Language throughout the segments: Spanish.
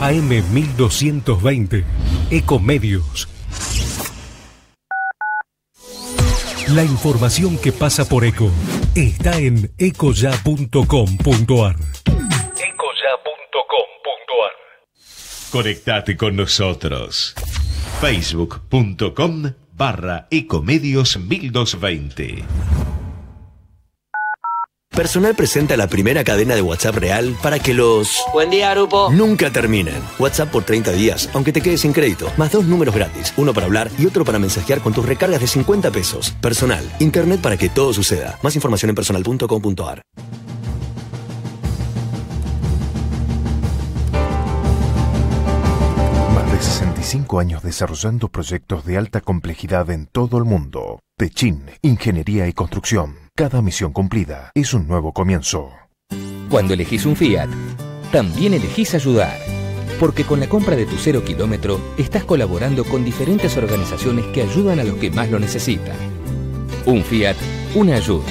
AM1220, Ecomedios. La información que pasa por Eco está en ecoya.com.ar. Ecoya.com.ar. Conectate con nosotros. Facebook.com barra Ecomedios 1220. Personal presenta la primera cadena de WhatsApp real para que los... Buen día, grupo. Nunca terminen. WhatsApp por 30 días, aunque te quedes sin crédito. Más dos números gratis, uno para hablar y otro para mensajear con tus recargas de 50 pesos. Personal, Internet para que todo suceda. Más información en personal.com.ar. Más de 65 años desarrollando proyectos de alta complejidad en todo el mundo. Techin, Ingeniería y Construcción. Cada misión cumplida es un nuevo comienzo. Cuando elegís un Fiat, también elegís ayudar. Porque con la compra de tu cero kilómetro estás colaborando con diferentes organizaciones que ayudan a los que más lo necesitan. Un Fiat, una ayuda.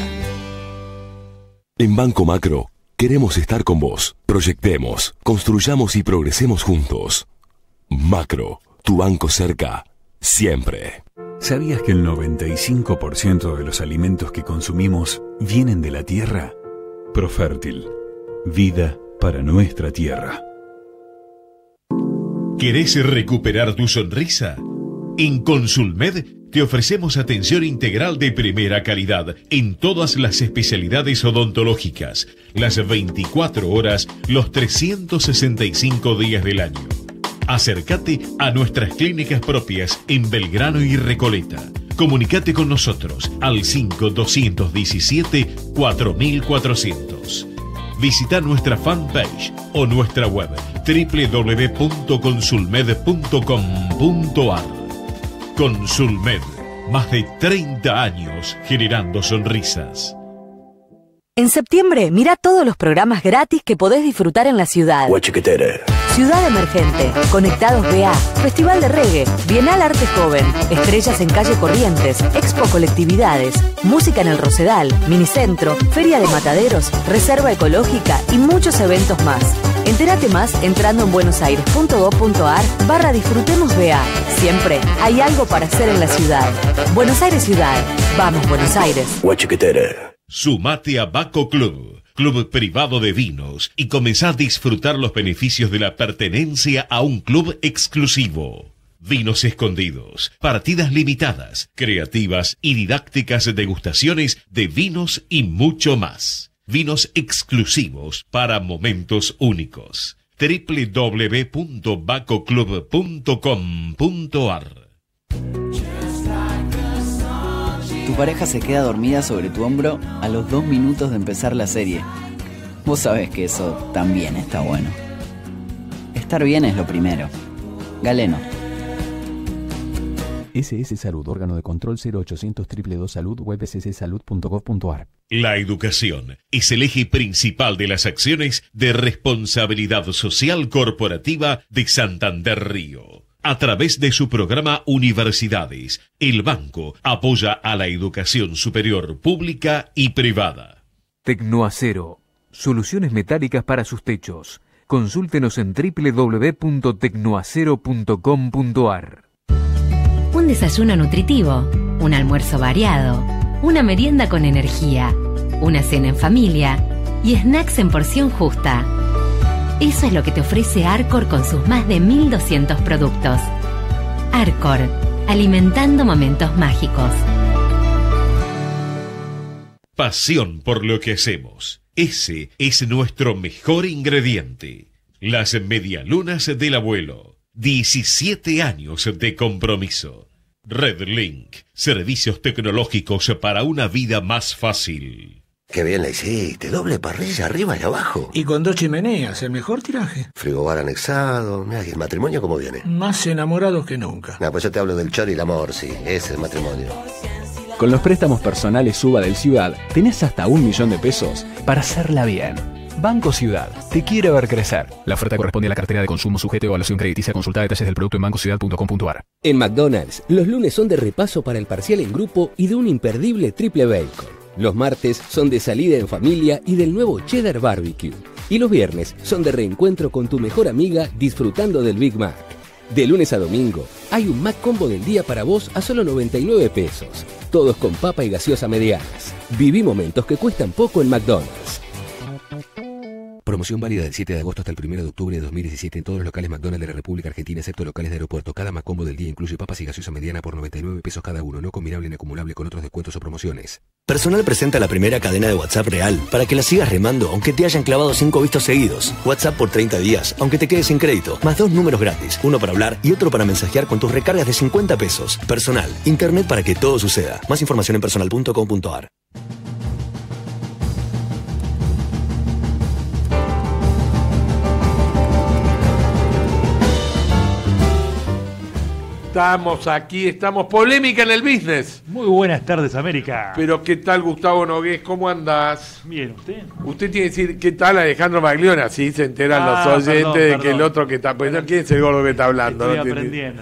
En Banco Macro, queremos estar con vos. Proyectemos, construyamos y progresemos juntos. Macro, tu banco cerca, siempre. ¿Sabías que el 95% de los alimentos que consumimos vienen de la tierra? Profértil. Vida para nuestra tierra. ¿Querés recuperar tu sonrisa? En Consulmed te ofrecemos atención integral de primera calidad en todas las especialidades odontológicas, las 24 horas, los 365 días del año. Acércate a nuestras clínicas propias en Belgrano y Recoleta. Comunicate con nosotros al 5217 4400. Visita nuestra fanpage o nuestra web www.consulmed.com.ar. Consulmed, más de 30 años generando sonrisas. En septiembre, mira todos los programas gratis que podés disfrutar en la ciudad. Ciudad Emergente, Conectados BA, Festival de Reggae, Bienal Arte Joven, Estrellas en Calle Corrientes, Expo Colectividades, Música en el Rosedal, Minicentro, Feria de Mataderos, Reserva Ecológica y muchos eventos más. Entérate más entrando en buenosaires.gov.ar barra Disfrutemos BA. Siempre hay algo para hacer en la ciudad. Buenos Aires Ciudad. Vamos Buenos Aires. Sumate a Baco Club club privado de vinos y comenzar a disfrutar los beneficios de la pertenencia a un club exclusivo. Vinos escondidos, partidas limitadas, creativas y didácticas degustaciones de vinos y mucho más. Vinos exclusivos para momentos únicos. www.bacoclub.com.ar tu pareja se queda dormida sobre tu hombro a los dos minutos de empezar la serie. Vos sabés que eso también está bueno. Estar bien es lo primero. Galeno. SS Salud, órgano de control 0800 2 Salud, web La educación es el eje principal de las acciones de responsabilidad social corporativa de Santander Río a través de su programa Universidades, el banco apoya a la educación superior pública y privada. Tecnoacero. Soluciones metálicas para sus techos. Consúltenos en www.tecnoacero.com.ar. Un desayuno nutritivo, un almuerzo variado, una merienda con energía, una cena en familia y snacks en porción justa. Eso es lo que te ofrece Arcor con sus más de 1.200 productos. Arcor, alimentando momentos mágicos. Pasión por lo que hacemos. Ese es nuestro mejor ingrediente. Las medialunas del abuelo. 17 años de compromiso. Redlink. Servicios tecnológicos para una vida más fácil. Qué bien la hiciste, doble parrilla arriba y abajo. Y con dos chimeneas, el mejor tiraje. Frigobar anexado, mira el matrimonio cómo viene. Más enamorados que nunca. No, pues yo te hablo del chor y el amor, sí, ese es el matrimonio. Con los préstamos personales Suba del Ciudad, tenés hasta un millón de pesos para hacerla bien. Banco Ciudad, te quiere ver crecer. La oferta corresponde a la cartera de consumo sujeto a evaluación crediticia. Consulta detalles del producto en bancociudad.com.ar. En McDonald's, los lunes son de repaso para el parcial en grupo y de un imperdible triple bacon. Los martes son de salida en familia y del nuevo Cheddar Barbecue. Y los viernes son de reencuentro con tu mejor amiga disfrutando del Big Mac. De lunes a domingo hay un Mac Combo del día para vos a solo 99 pesos. Todos con papa y gaseosa medianas. Viví momentos que cuestan poco en McDonald's. Promoción válida del 7 de agosto hasta el 1 de octubre de 2017 en todos los locales McDonald's de la República Argentina, excepto locales de aeropuerto. Cada macombo del día incluye papas y gaseosa mediana por 99 pesos cada uno, no combinable ni acumulable con otros descuentos o promociones. Personal presenta la primera cadena de WhatsApp real para que la sigas remando aunque te hayan clavado cinco vistos seguidos. WhatsApp por 30 días, aunque te quedes sin crédito. Más dos números gratis, uno para hablar y otro para mensajear con tus recargas de 50 pesos. Personal, internet para que todo suceda. Más información en personal.com.ar. Estamos aquí, estamos polémica en el business. Muy buenas tardes, América. Pero ¿qué tal, Gustavo Nogués? ¿Cómo andás? Bien, ¿usted? Usted tiene que decir, ¿qué tal, Alejandro Magliona, Así se enteran los ah, oyentes de que el otro que está... Pues, no, ¿Quién es el gordo que está hablando? Estoy, aprendiendo,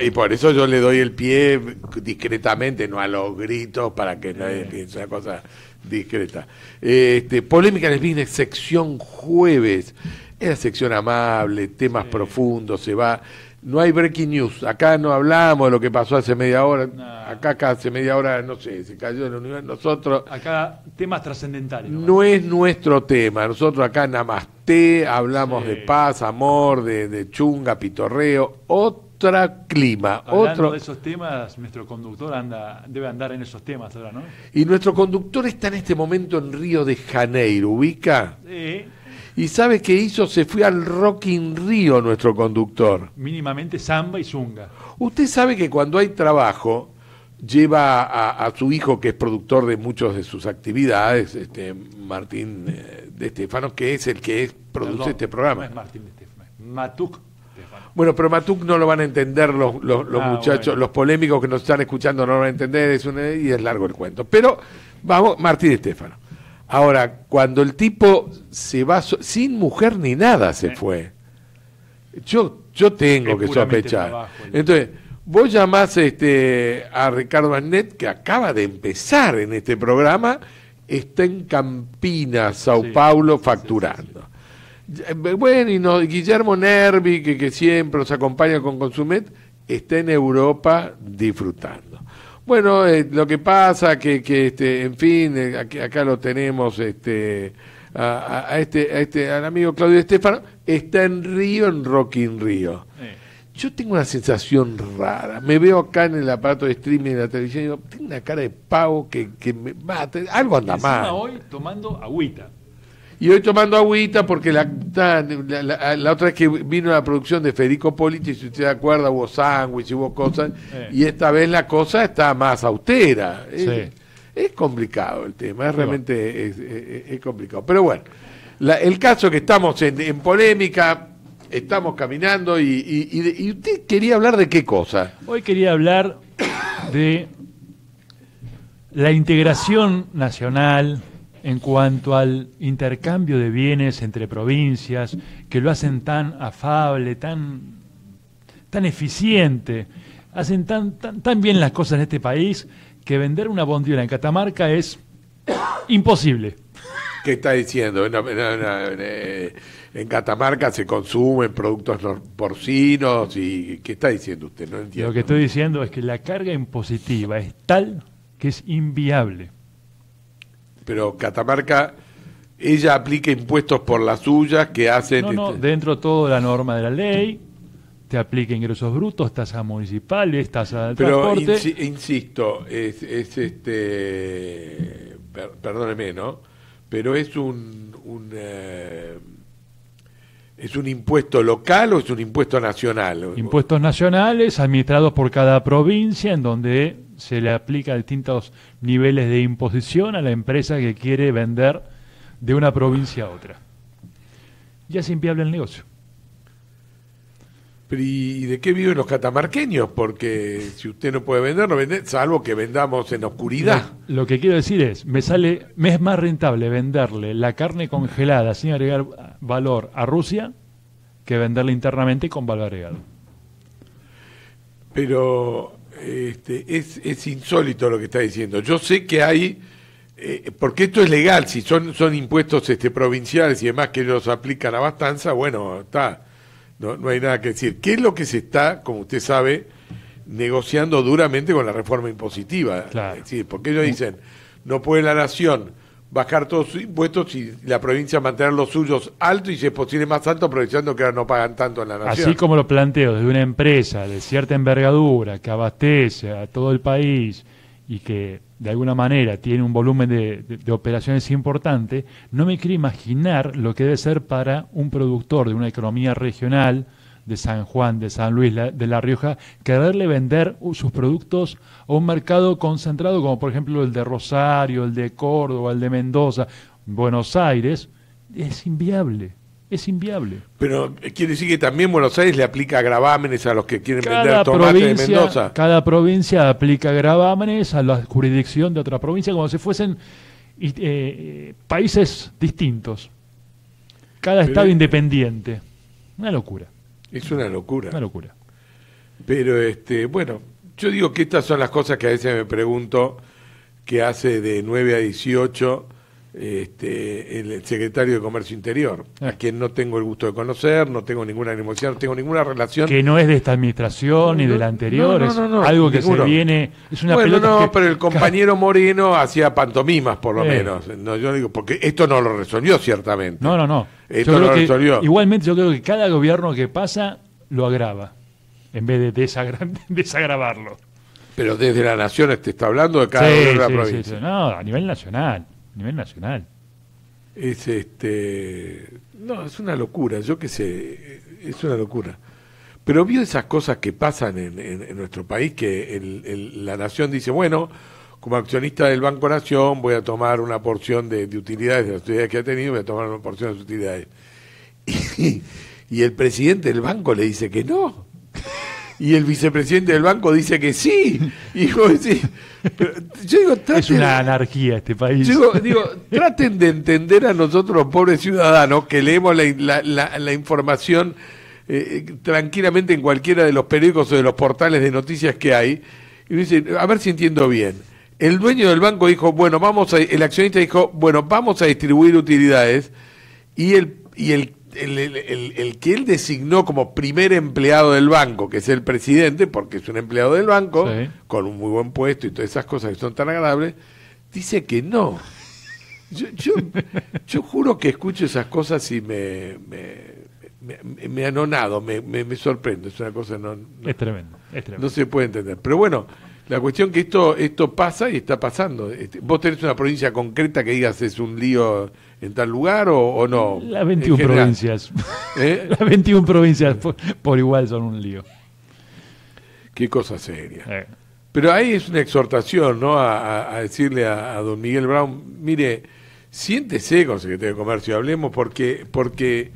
Y por eso yo le doy el pie discretamente, no a los gritos, para que nadie piense una cosa discreta. Este, polémica en el business, sección jueves. Es la sección amable, temas profundos, se va no hay breaking news. Acá no hablamos de lo que pasó hace media hora. Acá, acá, hace media hora, no sé, se cayó el universo. Nosotros. Acá, temas trascendentales. No, es nuestro tema. Nosotros acá, namaste, hablamos de paz, amor, de, chunga, pitorreo. Otro clima. Hablando otro... de esos temas, nuestro conductor anda debe andar en esos temas ahora, ¿no? Y nuestro conductor está en este momento en Río de Janeiro. ¿Ubica? Sí. ¿Y sabe qué hizo? Se fue al rocking Rio Río nuestro conductor. Mínimamente samba y zunga. Usted sabe que cuando hay trabajo, lleva a, su hijo, que es productor de muchas de sus actividades, este, Martín eh, de Estefano, que es el que produce este programa. No es Martín de Estefano, Matuk bueno, pero Matuk no lo van a entender los, ah, muchachos, los polémicos que nos están escuchando no lo van a entender, y es largo el cuento. Pero vamos, Martín Estefano. Ahora, cuando el tipo se va sin mujer ni nada se fue. Yo, yo tengo que, sospechar. Entonces, vos llamás este, a Ricardo Annet que acaba de empezar en este programa, está en Campinas, Sao Paulo, facturando. Eh, bueno, y Guillermo Nervi, que, que siempre nos acompaña con Consumet, está en Europa disfrutando. Bueno, eh, lo que pasa que, que este, en fin, eh, acá lo tenemos, este, a, este, este, al amigo Claudio Estefano, está en Río, en Rockin Río. Yo tengo una sensación rara. Me veo acá en el aparato de streaming de la televisión y digo, tengo una cara de pavo que, que me Algo anda mal. hoy tomando agüita. Y hoy tomando agüita, porque la, la, otra vez que vino la producción de Federico Politi, si usted se acuerda, hubo sándwich, hubo cosas, y esta vez la cosa está más austera. Es, complicado el tema, realmente es, complicado. Pero bueno, el caso que estamos en, polémica, estamos caminando, y, y, y usted quería hablar de qué cosa. Hoy quería hablar de la integración nacional en cuanto al intercambio de bienes entre provincias, que lo hacen tan afable, tan, tan eficiente, hacen tan, tan, bien las cosas en este país que vender una bondiola en Catamarca es imposible. ¿Qué está diciendo? Eh, en Catamarca se consumen productos porcinos y ¿qué está diciendo usted? Lo que estoy diciendo es que la carga impositiva es tal que es inviable pero Catamarca, ella aplica impuestos por las suyas que hacen... Este dentro todo la norma de la ley, te aplica ingresos brutos, tasas municipales, tasas de Pero transporte. insisto, es, este, perdóneme, ¿no? Pero es un, eh, es un impuesto local o es un impuesto nacional. Impuestos nacionales administrados por cada provincia, en donde se le aplica distintos niveles de imposición a la empresa que quiere vender de una provincia a otra. Ya es impiable el negocio. Pero ¿y de qué viven los catamarqueños? Porque si usted no puede vender, no vende, salvo que vendamos en oscuridad. Lo, que quiero decir es, me sale, me es más rentable venderle la carne congelada sin agregar valor a Rusia que venderla internamente con valor agregado. Pero este, es, es insólito lo que está diciendo. Yo sé que hay, eh, porque esto es legal, si son, son impuestos este, provinciales y demás que ellos aplican a Bastanza, bueno, está, no, hay nada que decir. ¿Qué es lo que se está, como usted sabe, negociando duramente con la reforma impositiva? porque ellos dicen, no puede la nación bajar todos sus impuestos y la provincia mantener los suyos altos y si es posible más alto aprovechando que ahora no pagan tanto a la nación. Así como lo planteo desde una empresa de cierta envergadura que abastece a todo el país y que de alguna manera tiene un volumen de, de operaciones importante, no me quiero imaginar lo que debe ser para un productor de una economía regional de San Juan, de San Luis, de La Rioja, quererle vender sus productos a un mercado concentrado como por ejemplo el de Rosario, el de Córdoba, el de Mendoza, Buenos Aires, es inviable. Es inviable. Pero eh, quiere decir que también Buenos Aires le aplica gravámenes a los que quieren vender tomate de Mendoza. Cada provincia aplica gravámenes a la jurisdicción de otra provincia como si fuesen eh, eh, países distintos. Cada estado independiente. Una locura. Es una locura. Una locura. Pero, este, bueno, yo digo que estas son las cosas que a veces me pregunto que hace de 9 a 18 este, el secretario de Comercio Interior, ah. a quien no tengo el gusto de conocer, no tengo ninguna animosidad, no tengo ninguna relación. Que no es de esta administración ni de la anterior, es algo que se viene. bueno, no, pero el compañero Moreno hacía pantomimas, por lo menos. No, yo digo, porque esto no lo resolvió, ciertamente. No, no, no. igualmente, yo creo que cada gobierno que pasa lo agrava, en vez de desagravarlo. Pero desde la nación te está hablando de cada gobierno de la provincia. no, a nivel nacional a nivel nacional. Es este. No, es una locura, yo qué sé, es una locura. Pero vio esas cosas que pasan en, nuestro país, que la nación dice, bueno, como accionista del Banco Nación voy a tomar una porción de, utilidades, de las utilidades que ha tenido, voy a tomar una porción de utilidades. y el presidente del banco le dice que no, y el vicepresidente del banco dice que sí. digo, es una anarquía este país. Digo, digo, traten de entender a nosotros los pobres ciudadanos que leemos la, información eh, eh, tranquilamente en cualquiera de los periódicos o de los portales de noticias que hay. Y dicen, a ver si entiendo bien. El dueño del banco dijo, bueno, vamos a, el accionista dijo, bueno, vamos a distribuir utilidades. Y el, y el el, que él designó como primer empleado del banco, que es el presidente, porque es un empleado del banco, con un muy buen puesto y todas esas cosas que son tan agradables, dice que no. Yo, juro que escucho esas cosas y me, me, anonado, me, me, sorprendo. Es una cosa no, es tremendo, es tremendo. No se puede entender. Pero bueno, la cuestión que esto, esto pasa y está pasando. Este, vos tenés una provincia concreta que digas es un lío en tal lugar o, no? Las 21 provincias. ¿Eh? Las 21 provincias por, igual son un lío. Qué cosa seria. Eh. Pero ahí es una exhortación, ¿no? A, decirle a, don Miguel Brown, mire, siéntese con el secretario de Comercio, y hablemos porque, porque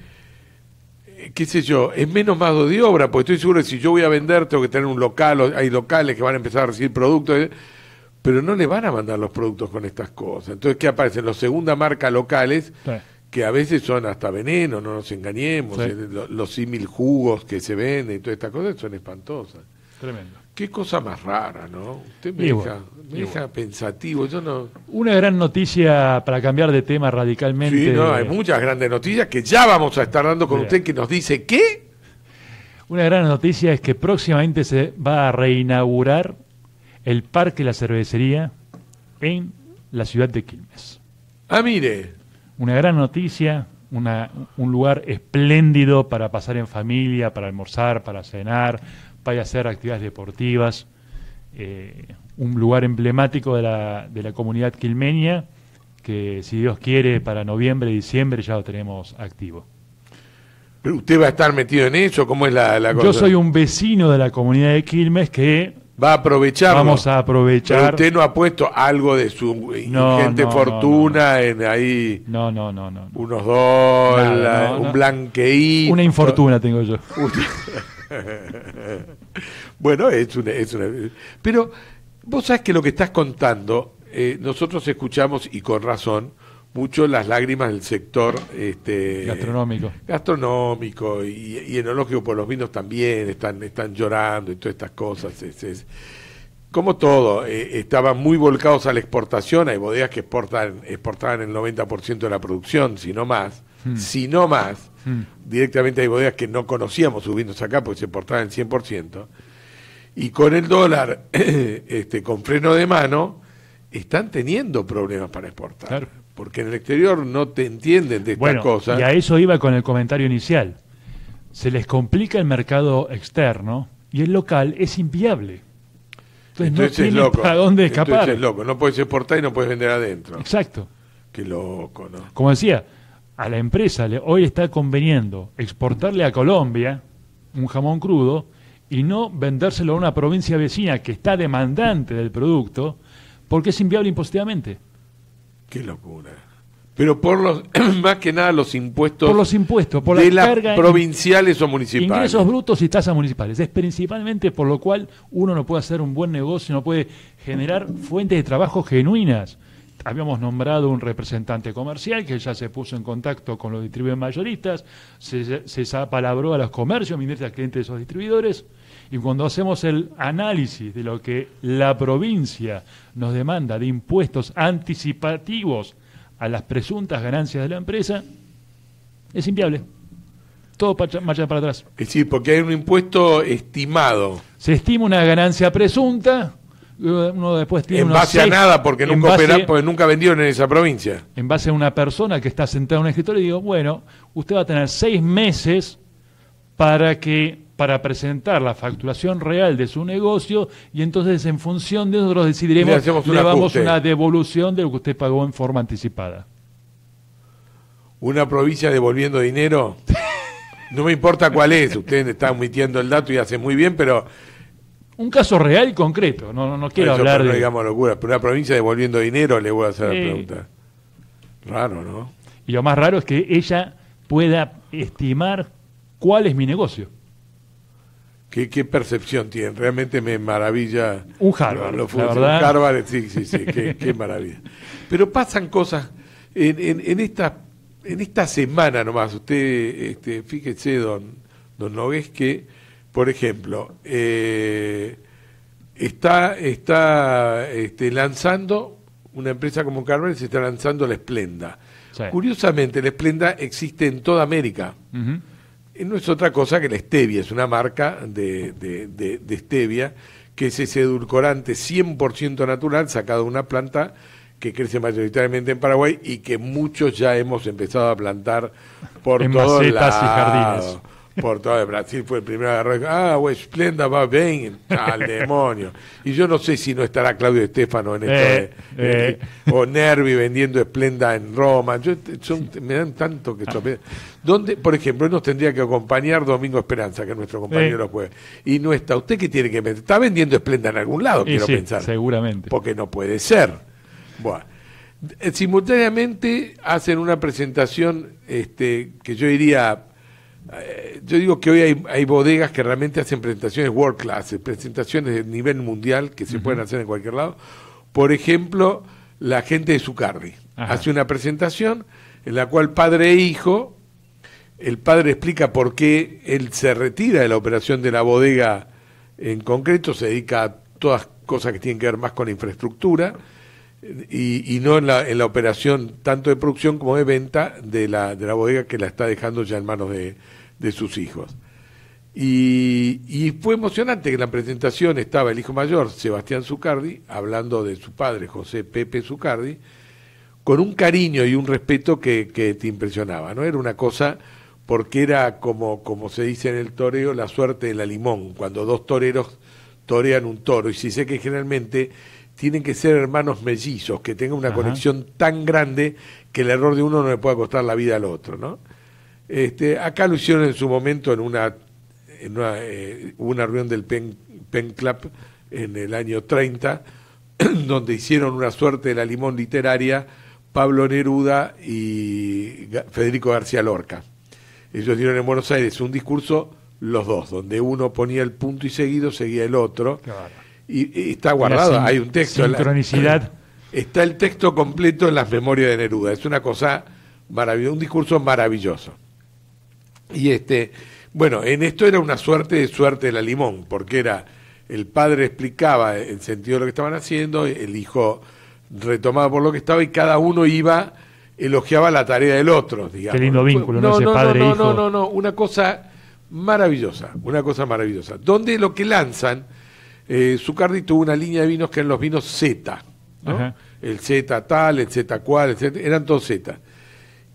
eh, qué sé yo, es menos más de obra, porque estoy seguro que si yo voy a vender tengo que tener un local, hay locales que van a empezar a recibir productos, pero no le van a mandar los productos con estas cosas. Entonces, ¿qué aparecen? Los segunda marca locales, que a veces son hasta veneno, no nos engañemos, eh, los, los mil jugos que se venden y todas estas cosas son espantosas. Tremendo. Qué cosa más rara, ¿no? Usted me, deja, pensativo. Yo no... Una gran noticia para cambiar de tema radicalmente. Sí, no, hay muchas grandes noticias que ya vamos a estar dando con usted que nos dice qué. Una gran noticia es que próximamente se va a reinaugurar el Parque La Cervecería en la ciudad de Quilmes. Ah, mire. Una gran noticia, un lugar espléndido para pasar en familia, para almorzar, para cenar, para hacer actividades deportivas. Eh, un lugar emblemático de la, comunidad quilmeña que si Dios quiere para noviembre, diciembre ya lo tenemos activo. ¿Pero usted va a estar metido en eso? ¿Cómo es la, la cosa? Yo soy un vecino de la comunidad de Quilmes que Va a aprovechar. Vamos a aprovechar. Pero usted no ha puesto algo de su ingente fortuna en ahí. No, no, no, no. Unos dos, un blanqueí... Una infortuna tengo yo. bueno, es una, es Pero vos sabes que lo que estás contando, eh, nosotros escuchamos, y con razón, mucho las lágrimas del sector este, gastronómico, y, enológico, por los vinos también están, están llorando y todas estas cosas. Es, como todo, eh, estaban muy volcados a la exportación, hay bodegas que exportan, exportaban el 90% de la producción, si no más, hmm. si no más, hmm. directamente hay bodegas que no conocíamos sus vinos acá porque se exportaban el 100%, y con el dólar este, con freno de mano, están teniendo problemas para exportar porque en el exterior no te entienden de estas bueno, Y a eso iba con el comentario inicial. Se les complica el mercado externo y el local es inviable. Entonces, no es dónde escapar. es loco, no puedes exportar y no puedes vender adentro. Exacto. Qué loco, ¿no? Como decía, a la empresa le, hoy está conveniendo exportarle a Colombia un jamón crudo y no vendérselo a una provincia vecina que está demandante del producto porque es inviable impositivamente. Qué locura. Pero por los, más que nada los impuestos. Por los impuestos, por de las provinciales o municipales. Ingresos brutos y tasas municipales. Es principalmente por lo cual uno no puede hacer un buen negocio, no puede generar fuentes de trabajo genuinas. Habíamos nombrado un representante comercial que ya se puso en contacto con los distribuidores mayoristas, se, apalabró a los comercios, a a clientes de esos distribuidores. Y cuando hacemos el análisis de lo que la provincia nos demanda de impuestos anticipativos a las presuntas ganancias de la empresa, es inviable. Todo marcha para atrás. Es porque hay un impuesto estimado. Se estima una ganancia presunta, uno después tiene en base a nada porque nunca porque nunca vendieron en esa provincia en base a una persona que está sentada en un escritorio y digo bueno usted va a tener seis meses para que para presentar la facturación real de su negocio y entonces en función de nosotros decidiremos le, le una devolución de lo que usted pagó en forma anticipada. Una provincia devolviendo dinero, no me importa cuál es, usted está omitiendo el dato y hace muy bien, pero... Un caso real y concreto, no, no, quiero hablar de... No digamos locura, pero una provincia devolviendo dinero le voy a hacer la pregunta. Raro, ¿no? Y lo más raro es que ella pueda estimar cuál es mi negocio. ¿Qué, percepción tiene? Realmente me maravilla. Un Harvard. verdad. Un sí, sí, sí, qué, maravilla. Pero pasan cosas en, esta, en esta semana nomás. Usted, este, fíjese, don, don Nogués, que, por ejemplo, eh, está, está este, lanzando, una empresa como Harvard se está lanzando la Esplenda. Curiosamente, la Esplenda existe en toda América no es otra cosa que la stevia, es una marca de, de, de, stevia, que es ese edulcorante 100% natural sacado de una planta que crece mayoritariamente en Paraguay y que muchos ya hemos empezado a plantar por todos y jardines por todo el Brasil, fue el primero agarrar ah, güey, Splenda va bien, al demonio. Y yo no sé si no estará Claudio Estefano en esto, eh, eh, eh, o Nervi vendiendo Splenda en Roma, yo, me dan tanto que ¿Dónde, por ejemplo, nos tendría que acompañar Domingo Esperanza, que es nuestro compañero jueves. y no está, ¿usted qué tiene que Está vendiendo Splenda en algún lado, quiero pensar. Seguramente. Porque no puede ser. Bueno simultáneamente hacen una presentación este, que yo diría eh, yo digo que hoy hay, bodegas que realmente hacen presentaciones world class, eh, presentaciones de nivel mundial que se pueden hacer en cualquier lado. Por ejemplo, la gente de Zucarri hace una presentación en la cual padre e hijo, el padre explica por qué él se retira de la operación de la bodega en concreto, se dedica a todas cosas que tienen que ver más con la infraestructura y, no en la, en la operación tanto de producción como de venta de la, de la bodega que la está dejando ya en manos de, de sus hijos. Y, fue emocionante que en la presentación estaba el hijo mayor, Sebastián Zucardi, hablando de su padre, José Pepe Zucardi, con un cariño y un respeto que, que, te impresionaba, ¿no? Era una cosa, porque era como, como se dice en el toreo, la suerte de la limón, cuando dos toreros torean un toro. Y si sé que generalmente tienen que ser hermanos mellizos, que tengan una conexión tan grande que el error de uno no le pueda costar la vida al otro, ¿no? Este, acá lo en su momento en una, eh, una, reunión del Pen, Club en el año 30, donde hicieron una suerte de la limón literaria Pablo Neruda y Federico García Lorca. Ellos dieron en Buenos Aires un discurso, los dos, donde uno ponía el punto y seguido seguía el otro y, está guardado hay un texto. Sincronicidad. está el texto completo en las memorias de Neruda. Es una cosa maravillosa, un discurso maravilloso. Y este, bueno, en esto era una suerte de suerte de la limón, porque era el padre explicaba el sentido de lo que estaban haciendo, el hijo retomaba por lo que estaba y cada uno iba elogiaba la tarea del otro, digamos. Qué lindo vínculo, ¿no? no, padre no, no, e no, no, no, una cosa maravillosa, una cosa maravillosa. Donde lo que lanzan eh, Zucardi tuvo una línea de vinos que eran los vinos Z, el Z tal, el Z cual, etc. eran todos Z.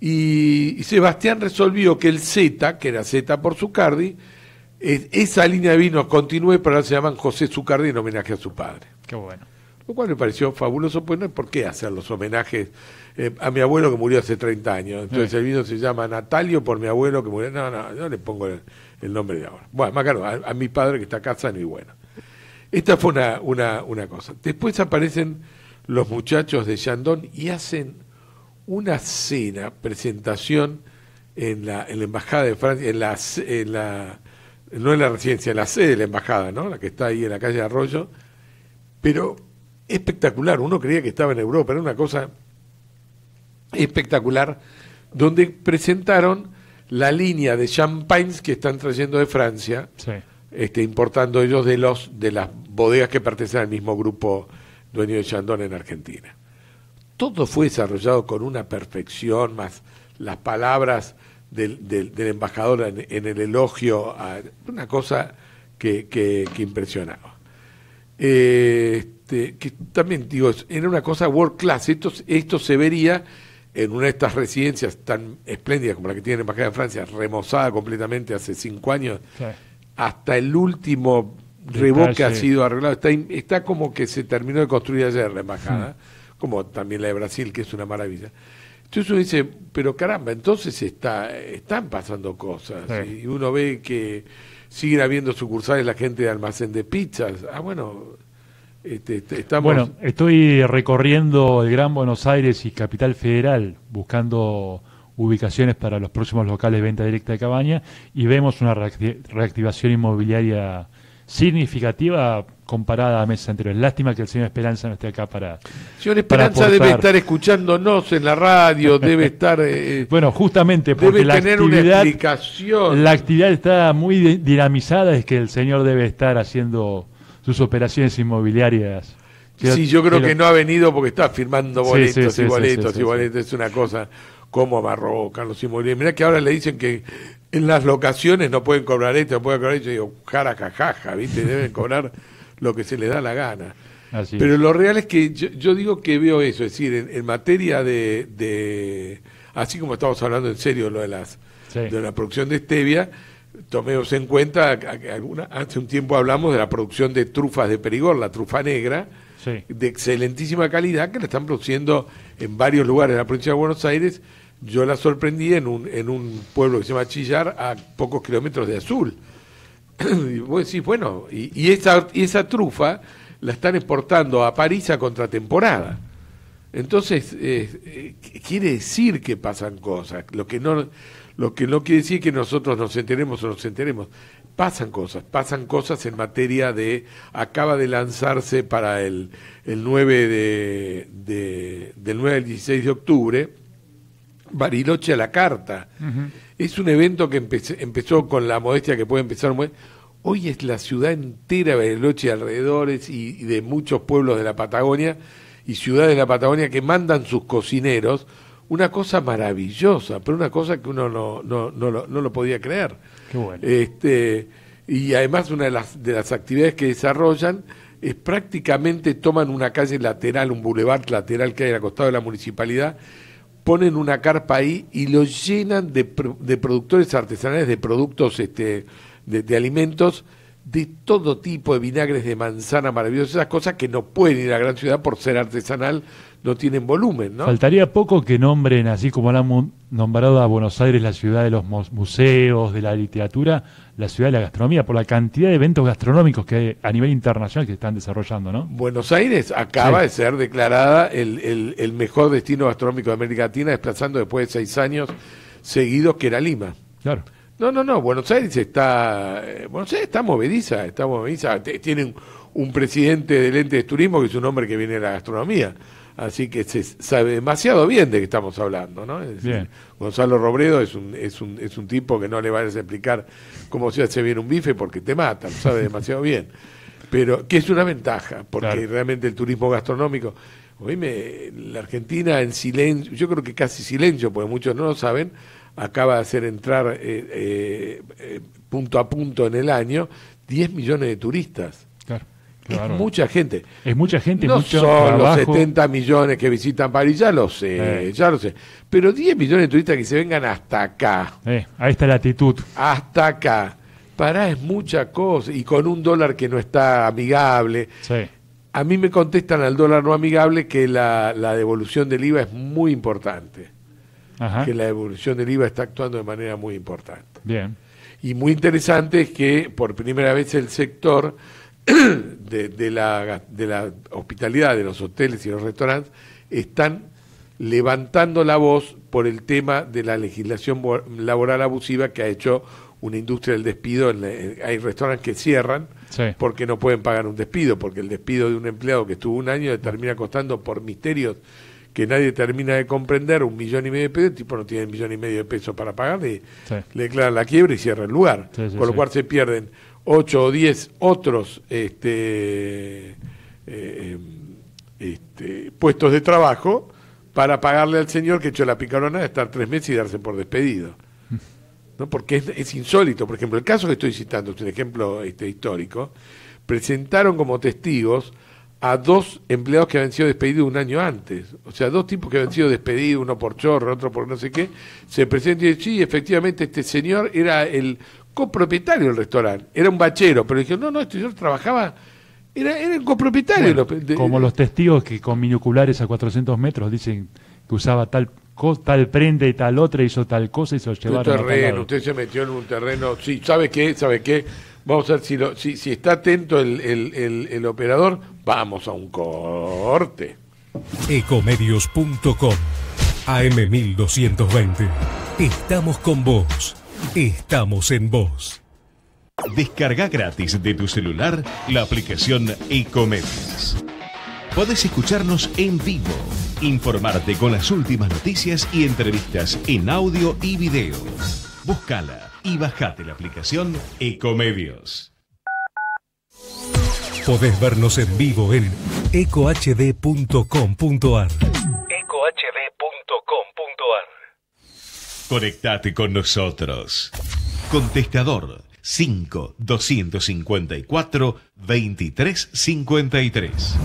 Y, Sebastián resolvió que el Z, que era Z por Zucardi, esa línea de vinos continúe, pero ahora se llaman José Zucardi en homenaje a su padre. Qué bueno. Lo cual me pareció fabuloso, pues no hay por qué hacer los homenajes eh, a mi abuelo que murió hace 30 años. Entonces el vino se llama Natalio por mi abuelo que murió. No, no, no le pongo el, nombre de ahora. Bueno, más claro, a, mi padre que está casa no y bueno. Esta fue una, una, cosa. Después aparecen los muchachos de Shandong y hacen una cena, presentación en la, Embajada de Francia, en la, en la, no en la residencia, en la sede de la Embajada, ¿no? la que está ahí en la calle Arroyo, pero espectacular, uno creía que estaba en Europa, era una cosa espectacular, donde presentaron la línea de champagnes que están trayendo de Francia, sí. Este, importando ellos de, los, de las bodegas que pertenecen al mismo grupo dueño de Chandon en Argentina. Todo fue desarrollado con una perfección, más las palabras del, embajador en, el elogio, una cosa que, impresionaba. Eh, este, que también digo, era una cosa world class, esto, se vería en una de estas residencias tan espléndidas como la que tiene la Embajada de Francia, remozada completamente hace cinco años hasta el último reboque ha sido arreglado. Está, está como que se terminó de construir ayer la embajada, hmm. como también la de Brasil, que es una maravilla. Entonces uno dice, pero caramba, entonces está, están pasando cosas. Y uno ve que sigue habiendo sucursales la gente de almacén de pizzas. Ah, bueno, este, este, estamos... Bueno, estoy recorriendo el Gran Buenos Aires y Capital Federal buscando ubicaciones para los próximos locales de venta directa de cabaña y vemos una reactivación inmobiliaria significativa comparada a meses anteriores. Lástima que el señor Esperanza no esté acá para. El Señor Esperanza debe estar escuchándonos en la radio, debe estar. Eh, eh, bueno, justamente porque la tener actividad, una La actividad está muy dinamizada, es que el señor debe estar haciendo sus operaciones inmobiliarias. sí, yo creo que, no ha venido porque está firmando boletos y boletos y boletos, es una cosa cómo amarró Carlos Simoría. Mirá que ahora le dicen que en las locaciones no pueden cobrar esto, no pueden cobrar esto. Yo digo, jarajajaja, ¿viste? Deben cobrar lo que se les da la gana. Pero lo real es que yo, digo que veo eso, es decir, en, materia de, Así como estamos hablando en serio lo de, las, de la producción de stevia, tomemos en cuenta, alguna, hace un tiempo hablamos de la producción de trufas de Perigor, la trufa negra, de excelentísima calidad, que la están produciendo en varios lugares de la provincia de Buenos Aires yo la sorprendí en un, en un pueblo que se llama Chillar, a pocos kilómetros de Azul. y vos bueno, y, y, esa, y esa trufa la están exportando a París a contratemporada. Entonces, eh, eh, quiere decir que pasan cosas. Lo que, no, lo que no quiere decir que nosotros nos enteremos o nos enteremos. Pasan cosas, pasan cosas en materia de. Acaba de lanzarse para el, el 9 de, del 9 al 16 de octubre Bariloche a la carta. Es un evento que empezó con la modestia que puede empezar. Hoy es la ciudad entera de Bariloche y alrededores y, de muchos pueblos de la Patagonia y ciudades de la Patagonia que mandan sus cocineros. Una cosa maravillosa, pero una cosa que uno no, no, lo, no lo podía creer. Este, y además una de las, de las actividades que desarrollan es prácticamente toman una calle lateral, un bulevar lateral que hay al costado de la municipalidad ponen una carpa ahí y lo llenan de, de productores artesanales de productos este, de, alimentos de todo tipo de vinagres de manzana maravillosa esas cosas que no pueden ir a la gran ciudad por ser artesanal no tienen volumen, ¿no? Faltaría poco que nombren, así como han nombrado a Buenos Aires la ciudad de los museos, de la literatura, la ciudad de la gastronomía, por la cantidad de eventos gastronómicos que a nivel internacional que se están desarrollando, ¿no? Buenos Aires acaba de ser declarada el, el, mejor destino gastronómico de América Latina, desplazando después de seis años seguidos que era Lima. Claro. No, no, no, Buenos Aires está, eh, Buenos Aires está movediza, está movediza, tiene un, un presidente del ente de turismo que es un hombre que viene de la gastronomía. Así que se sabe demasiado bien de qué estamos hablando, ¿no? Gonzalo Robredo es un, es, un, es un tipo que no le vayas a explicar cómo se hace bien un bife porque te mata, lo sabe demasiado bien. Pero que es una ventaja, porque realmente el turismo gastronómico, oíme, la Argentina en silencio, yo creo que casi silencio, porque muchos no lo saben, acaba de hacer entrar eh, eh, eh, punto a punto en el año 10 millones de turistas mucha gente. Es mucha gente. No son los 70 millones que visitan París, ya lo sé, eh. ya lo sé. Pero 10 millones de turistas que se vengan hasta acá. Eh, a esta latitud. Hasta acá. Pará, es mucha cosa. Y con un dólar que no está amigable. A mí me contestan al dólar no amigable que la, la devolución del IVA es muy importante. Que la devolución del IVA está actuando de manera muy importante. Bien. Y muy interesante es que por primera vez el sector de, de, la, de la hospitalidad, de los hoteles y los restaurantes, están levantando la voz por el tema de la legislación laboral abusiva que ha hecho una industria del despido. Hay restaurantes que cierran porque no pueden pagar un despido, porque el despido de un empleado que estuvo un año termina costando por misterios que nadie termina de comprender un millón y medio de pesos, el tipo no tiene un millón y medio de pesos para pagar, le, declaran la quiebra y cierra el lugar, con lo cual se pierden ocho o diez otros este, eh, em, este, puestos de trabajo para pagarle al señor que echó la picarona de estar tres meses y darse por despedido. ¿No? Porque es, insólito. Por ejemplo, el caso que estoy citando es un ejemplo este, histórico. Presentaron como testigos a dos empleados que habían sido despedidos un año antes. O sea, dos tipos que habían sido despedidos, uno por chorro, otro por no sé qué, se presentan y dicen, sí, efectivamente este señor era el copropietario del restaurante. Era un bachero, pero dije, no, no, este señor trabajaba. Era, el copropietario. como eh, los testigos que con minuculares a 400 metros dicen que usaba tal tal prenda y tal otra, hizo tal cosa y se lo llevaron. Un terreno, usted se metió en un terreno. Sí, ¿sabe qué? ¿Sabe qué? Vamos a ver si, si, está atento el, el, el operador. Vamos a un corte. Ecomedios.com AM1220. Estamos con vos. Estamos en voz. Descarga gratis de tu celular la aplicación Ecomedios. Puedes escucharnos en vivo, informarte con las últimas noticias y entrevistas en audio y video. Búscala y bájate la aplicación Ecomedios. Podés vernos en vivo en ecohd.com.ar. Conectate con nosotros. Contestador 5 254 2353.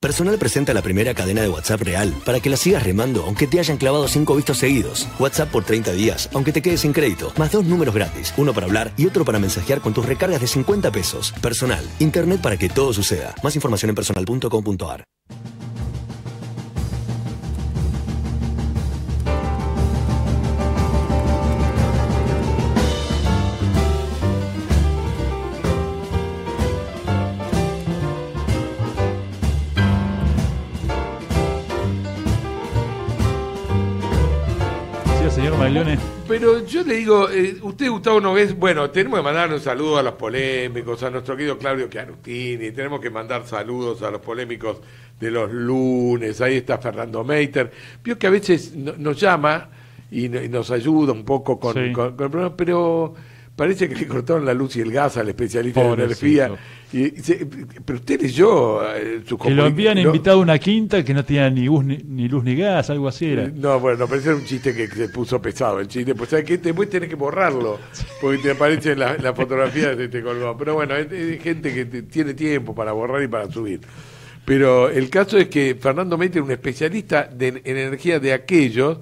Personal presenta la primera cadena de WhatsApp real para que la sigas remando aunque te hayan clavado cinco vistos seguidos. WhatsApp por 30 días, aunque te quedes sin crédito. Más dos números gratis, uno para hablar y otro para mensajear con tus recargas de 50 pesos. Personal, Internet para que todo suceda. Más información en personal.com.ar. Pero yo le digo, eh, usted, Gustavo ves bueno, tenemos que mandar un saludo a los polémicos, a nuestro querido Claudio Chiarustini, tenemos que mandar saludos a los polémicos de los lunes, ahí está Fernando Meiter. Vio que a veces nos llama y, nos ayuda un poco con, con pero parece que le cortaron la luz y el gas al especialista de energía. Y, pero usted leyó eh, Que lo habían invitado a una quinta que no tenía ni, ni, luz ni gas, algo así era. Eh, no, bueno, parece un chiste que se puso pesado el chiste. Pues ¿sabes que después tenés que borrarlo, porque te aparece las la fotografía de este colgón. Pero bueno, hay gente que tiene tiempo para borrar y para subir. Pero el caso es que Fernando Mete era un especialista de, en energía de aquellos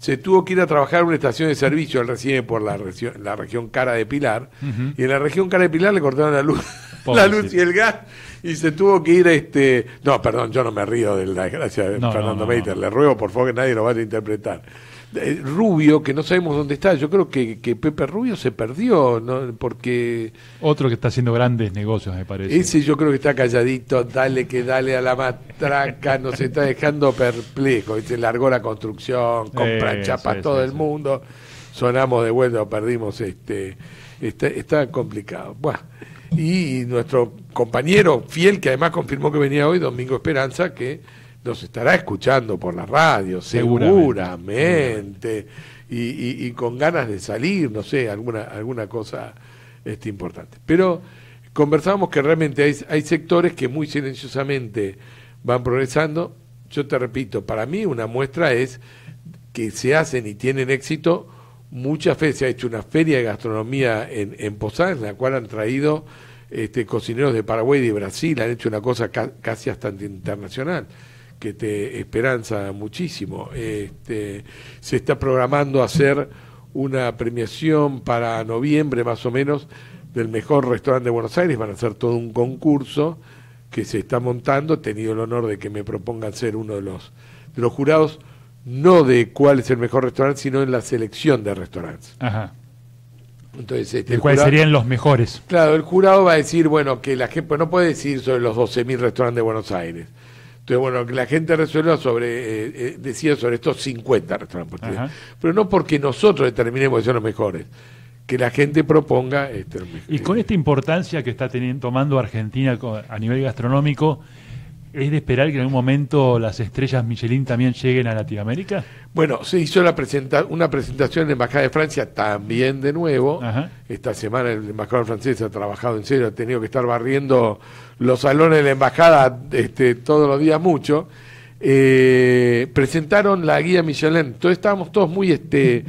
se tuvo que ir a trabajar a una estación de servicio, él recién por la, la región cara de Pilar, y en la región cara de Pilar le cortaron la luz, la luz y el gas, y se tuvo que ir a este... No, perdón, yo no me río de la desgracia de Fernando le ruego por favor que nadie lo vaya a interpretar. Eh, rubio, que no sabemos dónde está. Yo creo que, que Pepe Rubio se perdió, ¿no? porque... Otro que está haciendo grandes negocios, me parece. Ese yo creo que está calladito, dale que dale a la matraca, nos está dejando perplejo. Se largó la construcción, compra chapa todo el mundo, sonamos de vuelta, perdimos este... Está, complicado. Bueno. Y nuestro compañero fiel, que además confirmó que venía hoy, Domingo Esperanza, que nos estará escuchando por la radio, seguramente, Y, con ganas de salir, no sé, alguna, alguna cosa este, importante. Pero conversamos que realmente hay, sectores que muy silenciosamente van progresando. Yo te repito, para mí una muestra es que se hacen y tienen éxito. Muchas veces se ha hecho una feria de gastronomía en, en Posadas, en la cual han traído este, cocineros de Paraguay y de Brasil, han hecho una cosa casi hasta internacional que te esperanza muchísimo. Este, se está programando hacer una premiación para noviembre más o menos del mejor restaurante de Buenos Aires, van a hacer todo un concurso que se está montando, he tenido el honor de que me propongan ser uno de los, los jurados, no de cuál es el mejor restaurante, sino en la selección de restaurantes. Ajá. Entonces, este, ¿Cuáles serían los mejores? Claro, el jurado va a decir, bueno, que la gente pues, no puede decir sobre los 12.000 restaurantes de Buenos Aires. Entonces, bueno, que la gente resuelva sobre, eh, eh, decía sobre estos 50 restaurantes. Pero no porque nosotros determinemos que son los mejores que la gente proponga. Este, y con esta importancia que está teniendo, tomando Argentina a nivel gastronómico ¿Es de esperar que en algún momento las estrellas Michelin también lleguen a Latinoamérica? Bueno, se hizo la una presentación en la Embajada de Francia también de nuevo. Esta semana el embajador francés ha trabajado en serio, ha tenido que estar barriendo los salones de la embajada este, todos los días mucho. Eh, presentaron la guía Michelin. Entonces estábamos todos muy, este,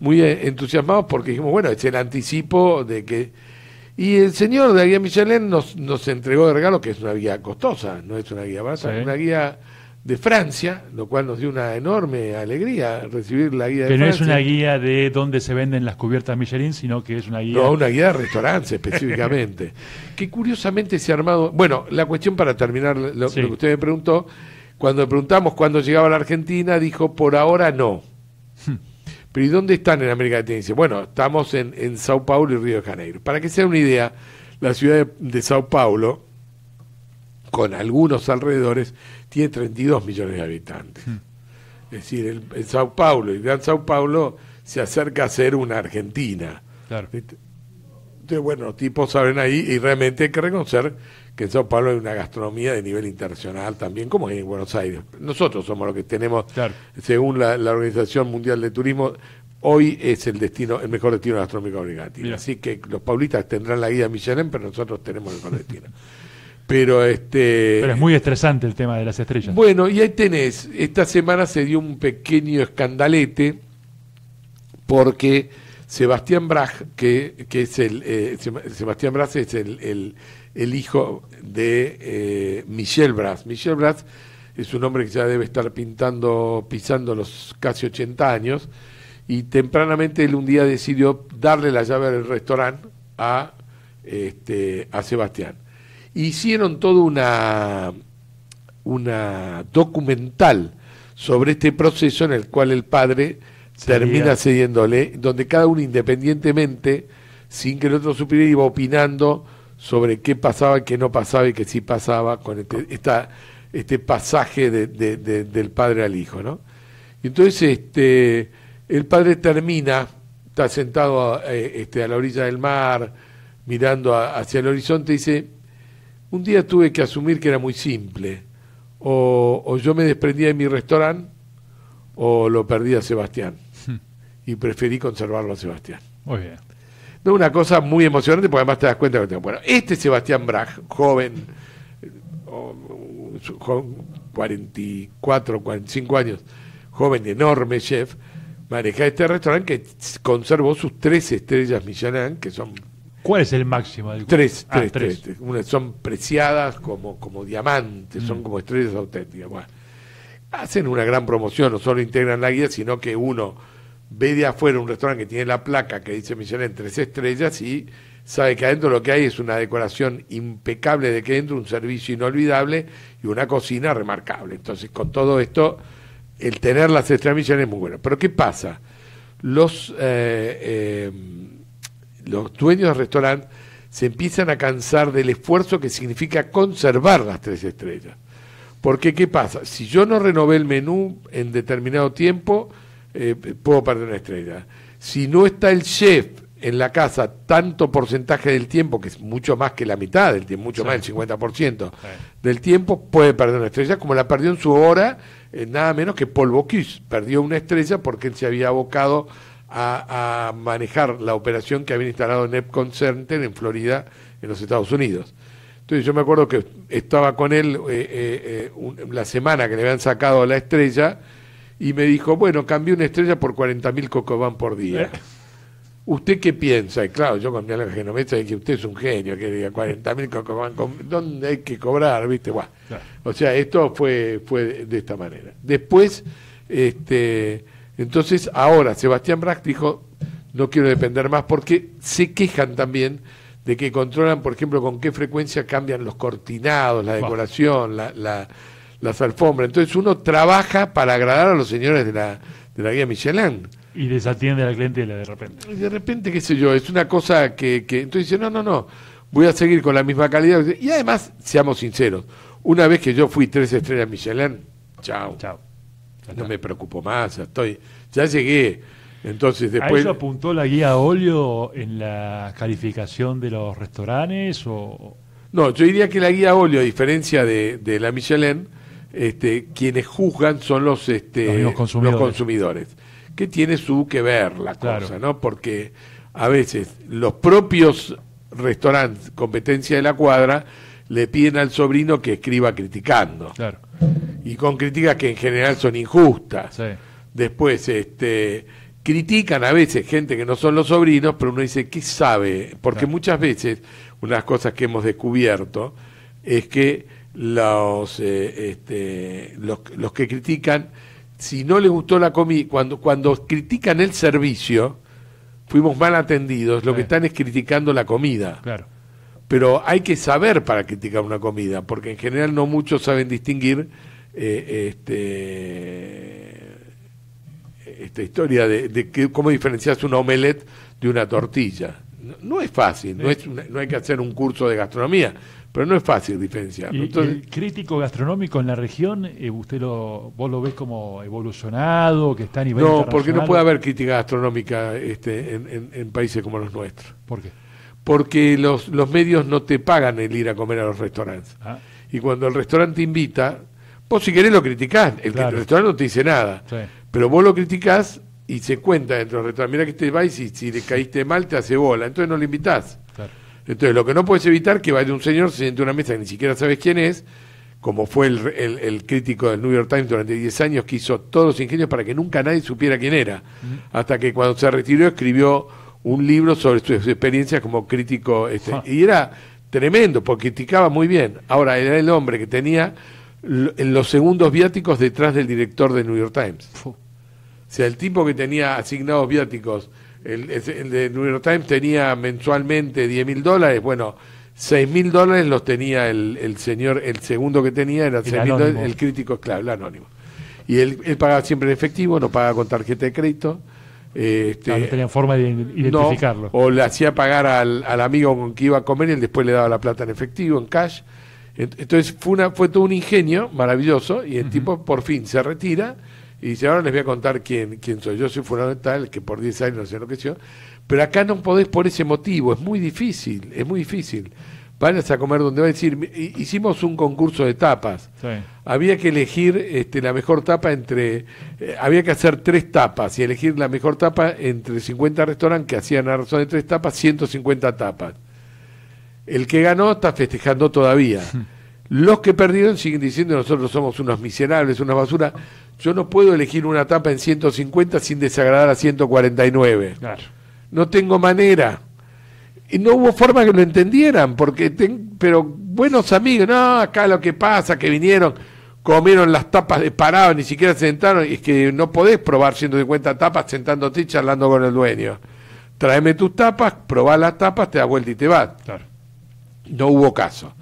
muy eh, entusiasmados porque dijimos, bueno, es el anticipo de que y el señor de la guía Michelin nos, nos entregó de regalo, que es una guía costosa, no es una guía barata, es una guía de Francia, lo cual nos dio una enorme alegría recibir la guía de no Francia. no es una guía de dónde se venden las cubiertas Michelin, sino que es una guía... No, una guía de restaurantes específicamente, que curiosamente se ha armado... Bueno, la cuestión para terminar lo, que usted me preguntó, cuando le preguntamos cuándo llegaba a la Argentina, dijo, por ahora no. Hmm. Pero ¿y dónde están en América Latina? bueno, estamos en, en Sao Paulo y Río de Janeiro. Para que sea una idea, la ciudad de, de Sao Paulo, con algunos alrededores, tiene 32 millones de habitantes. Hmm. Es decir, el, Sao Paulo, el Gran Sao Paulo se acerca a ser una Argentina. Entonces, bueno, los tipos saben ahí y realmente hay que reconocer que en Sao Paulo hay una gastronomía de nivel internacional también, como hay en Buenos Aires. Nosotros somos los que tenemos, según la, Organización Mundial de Turismo, hoy es el destino, el mejor destino gastronómico obligatorio. Así que los paulistas tendrán la guía Michelin, pero nosotros tenemos el mejor destino. Este, pero es muy estresante el tema de las estrellas. Bueno, y ahí tenés. Esta semana se dio un pequeño escandalete porque Sebastián Braz, que, es el. Eh, Sebastián Brach es el el hijo de eh, Michel Bras. Michel Bras es un hombre que ya debe estar pintando, pisando los casi 80 años, y tempranamente él un día decidió darle la llave del restaurante a, este, a Sebastián. Hicieron toda una, una documental sobre este proceso en el cual el padre termina cediéndole, donde cada uno independientemente, sin que el otro supiera, iba opinando sobre qué pasaba, qué no pasaba y qué sí pasaba con este, esta, este pasaje de, del padre al hijo, ¿no? entonces este, el padre termina, está sentado a, eh, este, a la orilla del mar, mirando hacia el horizonte, y dice, un día tuve que asumir que era muy simple, o, o yo me desprendía de mi restaurante, o lo perdí a Sebastián, hmm. y preferí conservarlo a Sebastián. Muy bien una cosa muy emocionante, porque además te das cuenta que bueno, este Sebastián Brach, joven, joven 44, 45 años, joven enorme chef, maneja este restaurante que conservó sus tres estrellas Michelin, que son... ¿Cuál es el máximo? Del... Ah, tres, tres, tres, son preciadas como, como diamantes, son mm. como estrellas auténticas. hacen una gran promoción, no solo integran la guía, sino que uno ve de afuera un restaurante que tiene la placa que dice Michelin tres estrellas y sabe que adentro lo que hay es una decoración impecable de que dentro, un servicio inolvidable y una cocina remarcable. Entonces, con todo esto, el tener las estrellas Michelin es muy bueno. Pero ¿qué pasa? Los, eh, eh, los dueños del restaurante se empiezan a cansar del esfuerzo que significa conservar las tres estrellas. Porque, ¿qué pasa? Si yo no renové el menú en determinado tiempo, eh, puedo perder una estrella. Si no está el chef en la casa tanto porcentaje del tiempo, que es mucho más que la mitad del tiempo, mucho más del 50% del tiempo, puede perder una estrella, como la perdió en su hora, eh, nada menos que Paul Bocuse. Perdió una estrella porque él se había abocado a, manejar la operación que había instalado Nepcon Center en Florida, en los Estados Unidos. Entonces yo me acuerdo que estaba con él eh, la semana que le habían sacado la estrella, y me dijo, bueno, cambié una estrella por 40.000 cocobán por día. Eh. ¿Usted qué piensa? Y claro, yo cambié la la y de que usted es un genio, que diga 40.000 cocobán, ¿dónde hay que cobrar? ¿Viste? O sea, esto fue, fue de esta manera. Después, este, entonces ahora Sebastián Brack dijo, no quiero depender más porque se quejan también de que controlan, por ejemplo, con qué frecuencia cambian los cortinados, la decoración, la las alfombras. Entonces uno trabaja para agradar a los señores de la, de la guía Michelin. Y desatiende a la clientela de repente. de repente, qué sé yo, es una cosa que, que... Entonces dice, no, no, no, voy a seguir con la misma calidad. Y además, seamos sinceros, una vez que yo fui tres estrellas Michelin, chao. Chao. No me preocupo más, ya estoy, ya llegué. Entonces después. eso apuntó la guía óleo en la calificación de los restaurantes o? No, yo diría que la guía óleo, a diferencia de, de la Michelin, este, quienes juzgan son los, este, consumidores. que tiene su que ver la cosa, ¿no? Porque a veces los propios restaurantes, competencia de la cuadra, le piden al sobrino que escriba criticando. Claro. Y con críticas que en general son injustas. Después, este, critican a veces gente que no son los sobrinos, pero uno dice, ¿qué sabe? Porque muchas veces, unas cosas que hemos descubierto es que los, eh, este, los, que critican, si no les gustó la comida, cuando, cuando critican el servicio, fuimos mal atendidos, lo que están es criticando la comida. Claro. Pero hay que saber para criticar una comida, porque en general no muchos saben distinguir eh, este, esta historia de, cómo diferencias un omelette de una tortilla. No, es fácil, no, es no hay que hacer un curso de gastronomía, pero no es fácil diferenciarlo. el crítico gastronómico en la región, eh, usted lo, vos lo ves como evolucionado, que está a nivel No, porque no puede haber crítica gastronómica este, en, países como los nuestros. ¿Por qué? Porque los, medios no te pagan el ir a comer a los restaurantes. Ah. Y cuando el restaurante invita, vos si querés lo criticás, el, restaurante no te dice nada. Pero vos lo criticás y se cuenta dentro del restaurante. Mira que este va y si, si, le caíste mal te hace bola, entonces no lo invitás. Entonces, lo que no puedes evitar que vaya un señor, se siente una mesa que ni siquiera sabes quién es, como fue el, el, crítico del New York Times durante 10 años, que hizo todos los ingenios para que nunca nadie supiera quién era, mm. hasta que cuando se retiró escribió un libro sobre su experiencia como crítico. Este, ah. Y era tremendo, porque criticaba muy bien. Ahora, era el hombre que tenía en los segundos viáticos detrás del director del New York Times. O sea, el tipo que tenía asignados viáticos el, de New York Times tenía mensualmente 10 mil dólares, bueno, 6 mil dólares los tenía el, señor, el segundo que tenía era el, crítico, claro, el anónimo. Y él, pagaba siempre en efectivo, no pagaba con tarjeta de crédito. Eh, este, tenían forma de identificarlo. o le hacía pagar al, amigo con que iba a comer y él después le daba la plata en efectivo, en cash. Entonces fue, una, fue todo un ingenio maravilloso y el tipo por fin se retira y si ahora les voy a contar quién, quién soy. Yo soy tal que por 10 años no se enloqueció. Pero acá no podés por ese motivo, es muy difícil, es muy difícil. Vayas a comer donde va a decir, hicimos un concurso de tapas. Había que elegir este, la mejor tapa entre, eh, había que hacer tres tapas y elegir la mejor tapa entre 50 restaurantes que hacían a razón de tres tapas, 150 tapas. El que ganó está festejando todavía. Los que perdieron siguen diciendo nosotros somos unos miserables, una basura Yo no puedo elegir una tapa en 150 sin desagradar a 149. Claro. No tengo manera. Y no hubo forma que lo entendieran, porque pero buenos amigos, no, acá lo que pasa, que vinieron, comieron las tapas de parado, ni siquiera se sentaron, y es que no podés probar 150 tapas sentándote y charlando con el dueño. Tráeme tus tapas, probá las tapas, te da vuelta y te vas. No hubo caso.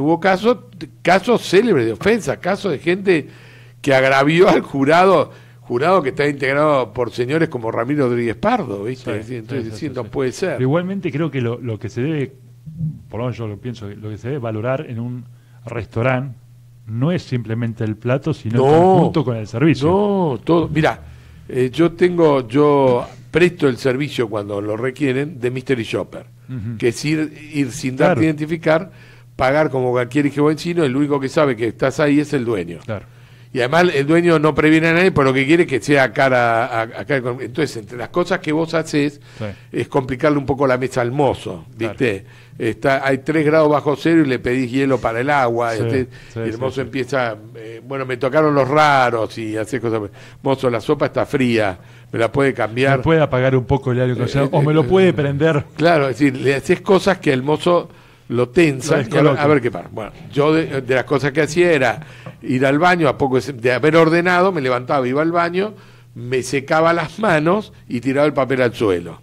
Hubo casos, casos célebres de ofensa, casos de gente que agravió al jurado, jurado que está integrado por señores como Ramiro Rodríguez Pardo, ¿viste? Entonces, sí, no puede ser. igualmente creo que lo, lo, que se debe, por lo menos yo lo pienso, lo que se debe valorar en un restaurante no es simplemente el plato, sino el conjunto con el servicio. No, todo. Mira, eh, yo tengo, yo presto el servicio cuando lo requieren de Mystery Shopper, que es ir, sin dar a identificar pagar como cualquier chino el único que sabe que estás ahí es el dueño. Claro. Y además el dueño no previene a nadie, por lo que quiere que sea cara a, Entonces, entre las cosas que vos haces es complicarle un poco la mesa al mozo, ¿viste? Está, hay tres grados bajo cero y le pedís hielo para el agua. y el mozo empieza, eh, bueno, me tocaron los raros y hace cosas. Mozo, la sopa está fría, me la puede cambiar. Me puede apagar un poco el aire o, eh, eh, o me lo puede prender. Claro, es decir, le haces cosas que el mozo lo tensa. a ver qué pasa. Bueno, yo de, las cosas que hacía era ir al baño, a poco de haber ordenado, me levantaba, iba al baño, me secaba las manos y tiraba el papel al suelo.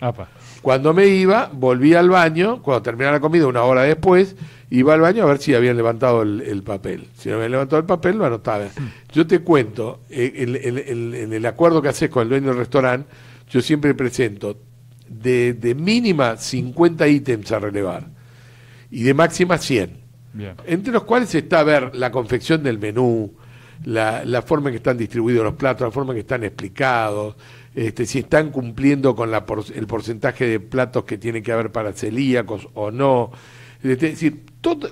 Cuando me iba, volvía al baño, cuando terminaba la comida, una hora después, iba al baño a ver si habían levantado el, papel. Si no habían levantado el papel, lo anotaba. Yo te cuento, eh, en el, acuerdo que haces con el dueño del restaurante, yo siempre presento de, de mínima 50 ítems a relevar y de máxima 100. Entre los cuales está a ver la confección del menú, la, la, forma en que están distribuidos los platos, la forma en que están explicados, este, si están cumpliendo con la el porcentaje de platos que tiene que haber para celíacos o no. Este, es decir,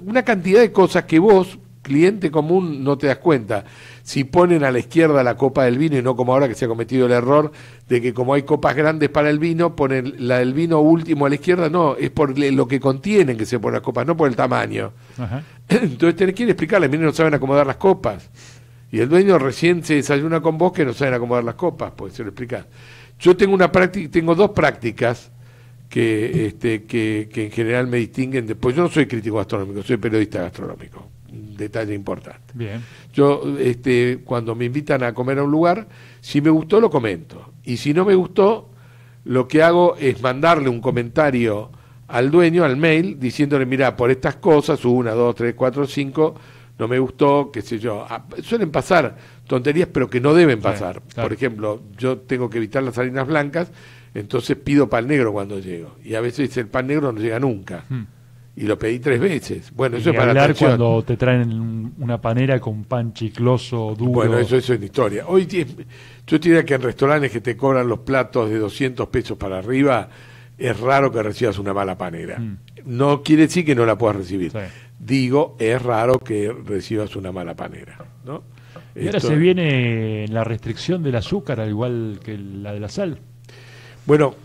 una cantidad de cosas que vos, cliente común, no te das cuenta si ponen a la izquierda la copa del vino y no como ahora que se ha cometido el error de que como hay copas grandes para el vino, ponen la del vino último a la izquierda, no, es por lo que contienen que se ponen las copas, no por el tamaño. Entonces tenés que explicarle, miren, no saben acomodar las copas. Y el dueño recién se desayuna con vos que no saben acomodar las copas, pues se lo explicas. Yo tengo una práctica, tengo dos prácticas este, que, que, en general me distinguen después. Yo no soy crítico gastronómico, soy periodista gastronómico detalle importante. Bien. Yo, este, cuando me invitan a comer a un lugar, si me gustó, lo comento. Y si no me gustó, lo que hago es mandarle un comentario al dueño, al mail, diciéndole, mira, por estas cosas, una, dos, tres, cuatro, cinco, no me gustó, qué sé yo. Ah, suelen pasar tonterías, pero que no deben pasar. Por ejemplo, yo tengo que evitar las harinas blancas, entonces pido pan negro cuando llego. Y a veces el pan negro no llega nunca. Hmm y lo pedí tres veces. Bueno, eso es para hablar cuando te traen una panera con pan chicloso, duro. Bueno, eso, es historia. Hoy yo te diría que en restaurantes que te cobran los platos de 200 pesos para arriba, es raro que recibas una mala panera. Mm. No quiere decir que no la puedas recibir. Digo, es raro que recibas una mala panera, ¿no? Y ahora se viene la restricción del azúcar, al igual que la de la sal. Bueno,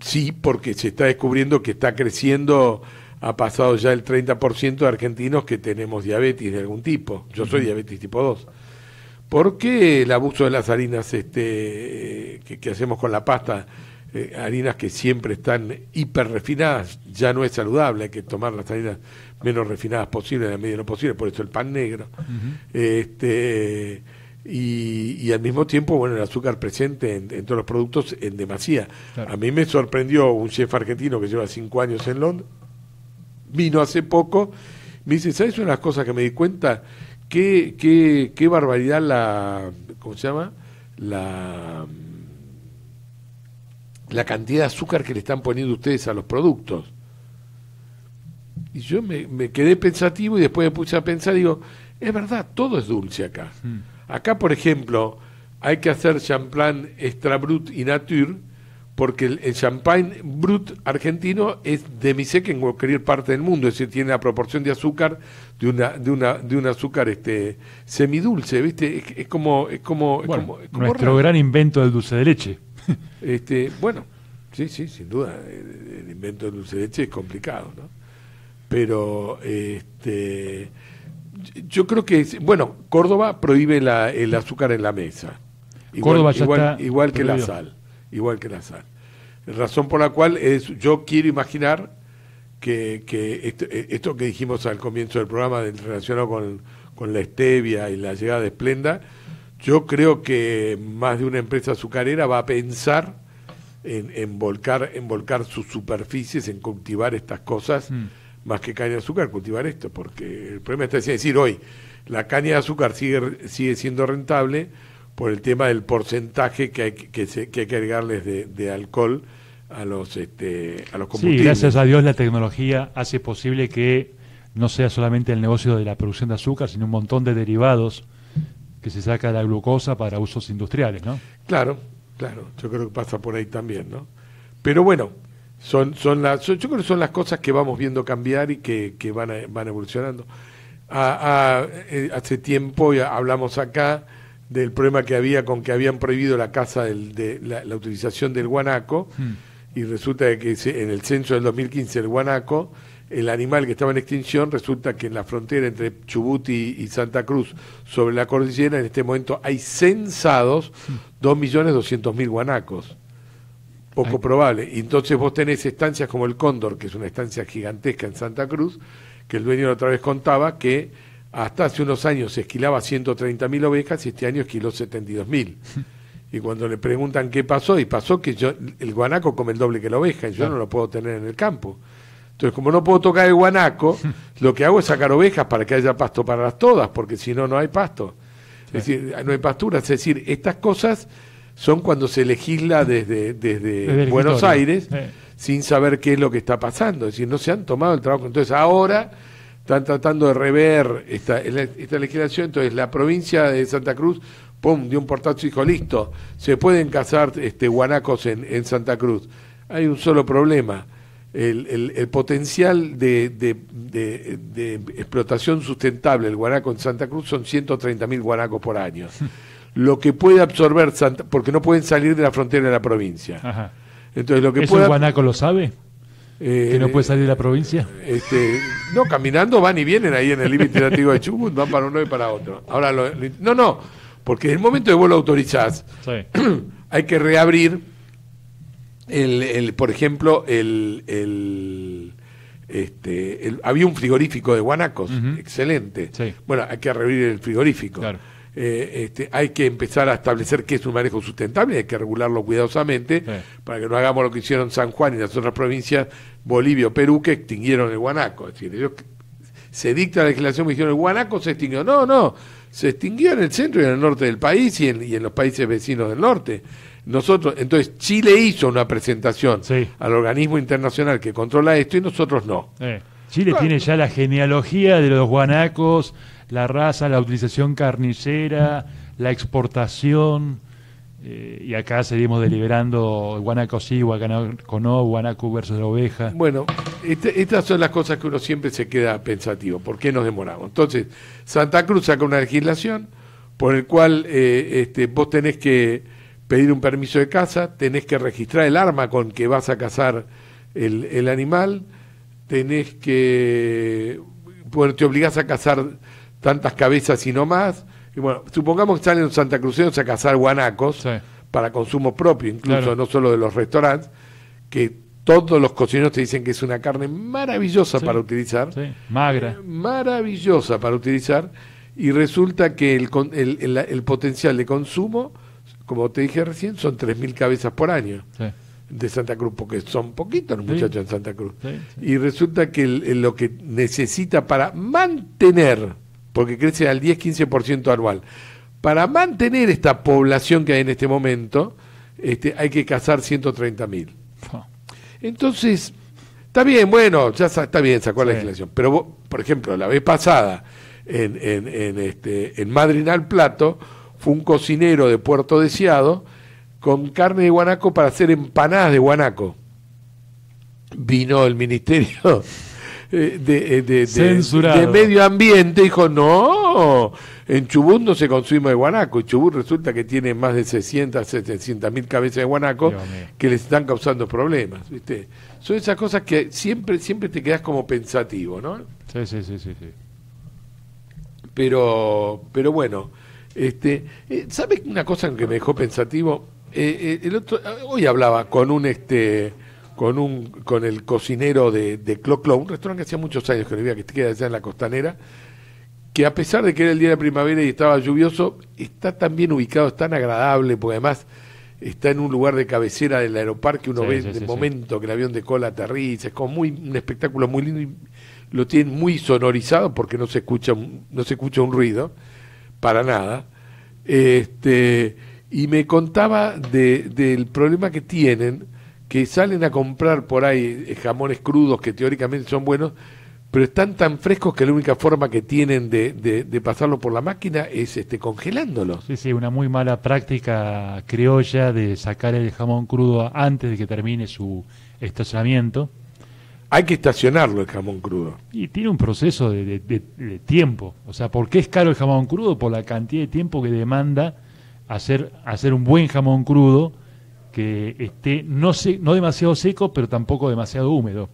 sí, porque se está descubriendo que está creciendo ha pasado ya el 30% de argentinos que tenemos diabetes de algún tipo. Yo soy diabetes tipo 2. ¿Por qué el abuso de las harinas este, que, hacemos con la pasta, eh, harinas que siempre están hiper refinadas, ya no es saludable, hay que tomar las harinas menos refinadas posibles, en la medida de lo posible, por eso el pan negro. este, y, al mismo tiempo, bueno, el azúcar presente en, todos los productos en demasía. A mí me sorprendió un chef argentino que lleva cinco años en Londres, vino hace poco, me dice, ¿sabes una de las cosas que me di cuenta? Qué, qué, barbaridad la, ¿cómo se llama? La, mm, la cantidad de azúcar que le están poniendo ustedes a los productos. Y yo me, quedé pensativo y después me puse a pensar, digo, es verdad, todo es dulce acá. Mm. Acá, por ejemplo, hay que hacer champán extra brut y nature, porque el, champagne brut argentino es demisec en cualquier parte del mundo, es decir, tiene la proporción de azúcar de una de una de un azúcar este semidulce, ¿viste? Es, como es como, nuestro gran invento del dulce de leche. este, bueno, sí, sí, sin duda el, invento del dulce de leche es complicado, ¿no? Pero este yo creo que, bueno, Córdoba prohíbe la, el azúcar en la mesa. Igual, que la sal igual que la sal. Razón por la cual es, yo quiero imaginar que, que esto, eh, que dijimos al comienzo del programa relacionado con, con la stevia y la llegada de Esplenda, yo creo que más de una empresa azucarera va a pensar en, en volcar, en volcar sus superficies, en cultivar estas cosas, mm. más que caña de azúcar, cultivar esto, porque el problema está es decir, hoy la caña de azúcar sigue, sigue siendo rentable, por el tema del porcentaje que hay que, agregarles de, alcohol a los, este, a los combustibles. Sí, gracias a Dios la tecnología hace posible que no sea solamente el negocio de la producción de azúcar, sino un montón de derivados que se saca de la glucosa para usos industriales, ¿no? Claro, claro, yo creo que pasa por ahí también, ¿no? Pero bueno, son, son las, yo creo que son las cosas que vamos viendo cambiar y que, van, van evolucionando. A, ah, ah, eh, hace tiempo ya hablamos acá del problema que había con que habían prohibido la caza de la, utilización del guanaco hmm. y resulta que en el censo del 2015 el guanaco el animal que estaba en extinción resulta que en la frontera entre Chubut y, Santa Cruz sobre la cordillera en este momento hay censados hmm. doscientos 2.200.000 guanacos poco probable y entonces vos tenés estancias como el Cóndor que es una estancia gigantesca en Santa Cruz que el dueño otra vez contaba que hasta hace unos años se esquilaba 130.000 ovejas y este año esquiló 72.000. Y cuando le preguntan qué pasó, y pasó que yo, el guanaco come el doble que la oveja, y yo no lo puedo tener en el campo. Entonces, como no puedo tocar el guanaco, lo que hago es sacar ovejas para que haya pasto para las todas, porque si no, no hay pasto. Es decir, no hay pastura, Es decir, estas cosas son cuando se legisla desde, Buenos Aires sin saber qué es lo que está pasando. Es decir, no se han tomado el trabajo. Entonces, ahora están tratando de rever esta, legislación, entonces la provincia de Santa Cruz pum, dio un portazo y dijo, listo, se pueden cazar este, guanacos en, Santa Cruz. Hay un solo problema, el, potencial de, explotación sustentable del guanaco en Santa Cruz son 130.000 guanacos por año. Lo que puede absorber Santa, porque no pueden salir de la frontera de la provincia. Entonces, lo que ¿Eso el guanaco lo sabe? Eh, ¿Que no eh, puede salir de la provincia? Este, no, caminando van y vienen ahí en el límite nativo de Chubut, van para uno y para otro. Ahora, no, no, porque en el momento de vuelo autorizás, hay que reabrir, el, por ejemplo, el, el este, había un frigorífico de Guanacos, excelente. Bueno, hay que reabrir el frigorífico. Claro eh, este, hay que empezar a establecer qué es un manejo sustentable, hay que regularlo cuidadosamente para que no hagamos lo que hicieron San Juan y las otras provincias, Bolivia o Perú, que extinguieron el guanaco. Es decir, se dicta la legislación me dijeron el guanaco se extinguió. No, no, se extinguió en el centro y en el norte del país y en, los países vecinos del norte. Nosotros, entonces Chile hizo una presentación al organismo internacional que controla esto y nosotros no. Chile tiene ya la genealogía de los guanacos, la raza, la utilización carnicera, la exportación. Eh, y acá seguimos deliberando guanaco sí, guanaco no, guanaco versus la oveja. Bueno, este, estas son las cosas que uno siempre se queda pensativo. ¿Por qué nos demoramos? Entonces, Santa Cruz saca una legislación por el cual eh, este, vos tenés que pedir un permiso de caza, tenés que registrar el arma con que vas a cazar el, el animal, tenés que... Bueno, te obligás a cazar tantas cabezas y no más. Y bueno, supongamos que salen los santacruceños a cazar guanacos para consumo propio, incluso no solo de los restaurantes, que todos los cocineros te dicen que es una carne maravillosa para utilizar. Magra. Eh, maravillosa para utilizar. Y resulta que el, el, el, potencial de consumo, como te dije recién, son 3.000 cabezas por año de Santa Cruz, porque son poquitos los muchachos en Santa Cruz. Y resulta que lo que necesita para mantener porque crece al 10-15% anual. Para mantener esta población que hay en este momento, este, hay que cazar 130.000. Entonces, está bien, bueno, ya está bien, sacó la legislación. Pero, por ejemplo, la vez pasada, en, en, en, este, en Madrinal Plato, fue un cocinero de Puerto Deseado con carne de guanaco para hacer empanadas de guanaco. Vino el ministerio eh, eh, de, de, de, medio ambiente, dijo, no, en Chubut no se consume guanaco. y Chubut resulta que tiene más de 600, 700 mil cabezas de guanaco que les están causando problemas, ¿viste? Son esas cosas que siempre, siempre te quedas como pensativo, ¿no? Sí, sí, sí, sí. sí. Pero, pero bueno, este, eh, ¿sabes una cosa que me dejó pensativo? el otro, hoy hablaba con un este con, un, con el cocinero de, de Clo Clo, un restaurante que hacía muchos años que no había, que queda allá en la costanera, que a pesar de que era el día de primavera y estaba lluvioso, está tan bien ubicado, es tan agradable, porque además está en un lugar de cabecera del aeroparque, uno ve en el momento que el avión de cola aterriza, es como muy, un espectáculo muy lindo y lo tienen muy sonorizado porque no se escucha, no se escucha un ruido, para nada. Este, y me contaba de, del problema que tienen que salen a comprar por ahí eh, jamones crudos que teóricamente son buenos, pero están tan frescos que la única forma que tienen de, de, pasarlo por la máquina es este congelándolos. Sí, sí, una muy mala práctica criolla de sacar el jamón crudo antes de que termine su estacionamiento. Hay que estacionarlo el jamón crudo. Y tiene un proceso de, tiempo. O sea, ¿por qué es caro el jamón crudo? Por la cantidad de tiempo que demanda hacer, hacer un buen jamón crudo que esté no, se, no demasiado seco, pero tampoco demasiado húmedo.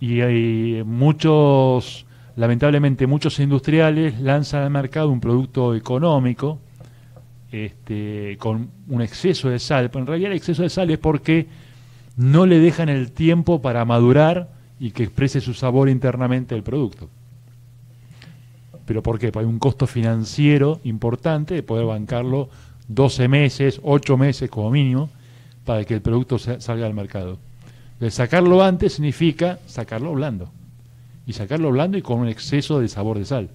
Y hay muchos, lamentablemente muchos industriales lanzan al mercado un producto económico este, con un exceso de sal. Pero en realidad el exceso de sal es porque no le dejan el tiempo para madurar y que exprese su sabor internamente el producto. ¿Pero por qué? Pues hay un costo financiero importante de poder bancarlo 12 meses, 8 meses como mínimo, para que el producto salga al mercado. De sacarlo antes significa sacarlo blando. Y sacarlo blando y con un exceso de sabor de sal.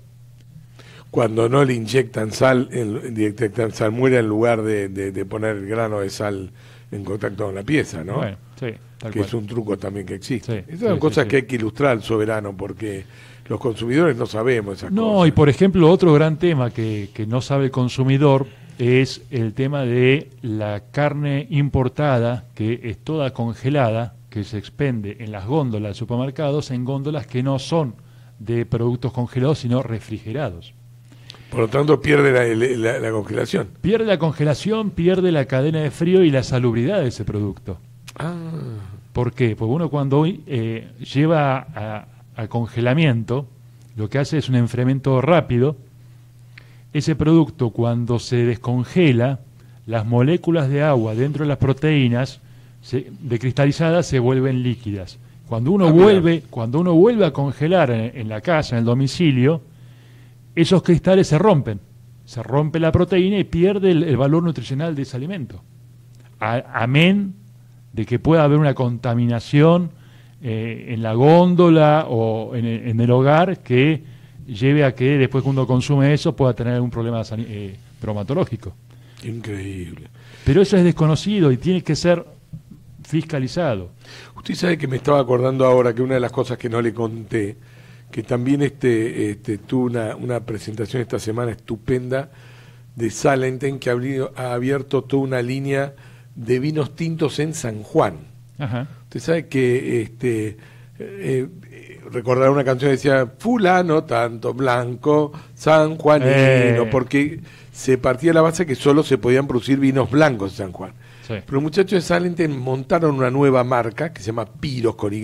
Cuando no le inyectan sal, el, sal muere en lugar de, poner el grano de sal en contacto con la pieza, ¿no? Bueno, sí, que es un truco también que existe. Esas son cosas que hay que ilustrar al soberano porque los consumidores no sabemos esas no, cosas. No, y por ejemplo, otro gran tema que no sabe el consumidor es el tema de la carne importada, que es toda congelada, que se expende en las góndolas de supermercados, en góndolas que no son de productos congelados, sino refrigerados. Por lo tanto, pierde la, congelación. Pierde la congelación, pierde la cadena de frío y la salubridad de ese producto. Ah. ¿Por qué? Porque uno cuando eh, lleva a, a, congelamiento, lo que hace es un enfriamiento rápido, ese producto cuando se descongela, las moléculas de agua dentro de las proteínas de cristalizadas se vuelven líquidas. Cuando uno, ah, vuelve, cuando uno vuelve a congelar en, la casa, en el domicilio, esos cristales se rompen. Se rompe la proteína y pierde el, valor nutricional de ese alimento. amén de que pueda haber una contaminación eh, en la góndola o en el hogar que lleve a que después cuando consume eso pueda tener algún problema eh, bromatológico. Increíble. Pero eso es desconocido y tiene que ser fiscalizado. Usted sabe que me estaba acordando ahora que una de las cosas que no le conté, que también este, este tuvo una, presentación esta semana estupenda de Salenten, que ha, abierto toda una línea de vinos tintos en San Juan. Usted sabe que este, eh, recordar una canción que decía, fulano tanto, blanco, San y eh. porque se partía la base que solo se podían producir vinos blancos en San Juan. Pero los muchachos de Salenten montaron una nueva marca que se llama Piros con Y,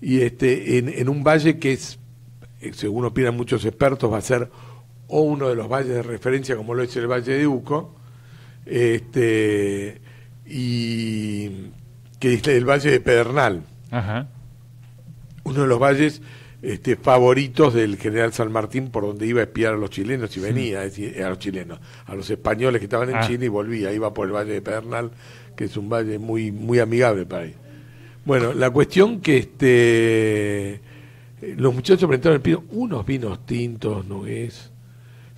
y este, en, un valle que es, eh, según opinan muchos expertos, va a ser o uno de los valles de referencia, como lo es el Valle de Uco, este, y que es el Valle de Pedernal. Ajá uno de los valles este, favoritos del general San Martín por donde iba a espiar a los chilenos y venía, a los chilenos, a los españoles que estaban en ah. Chile y volvía, iba por el valle de Pernal que es un valle muy, muy amigable para él. Bueno, la cuestión que este los muchachos presentaron el pino, unos vinos tintos, no es.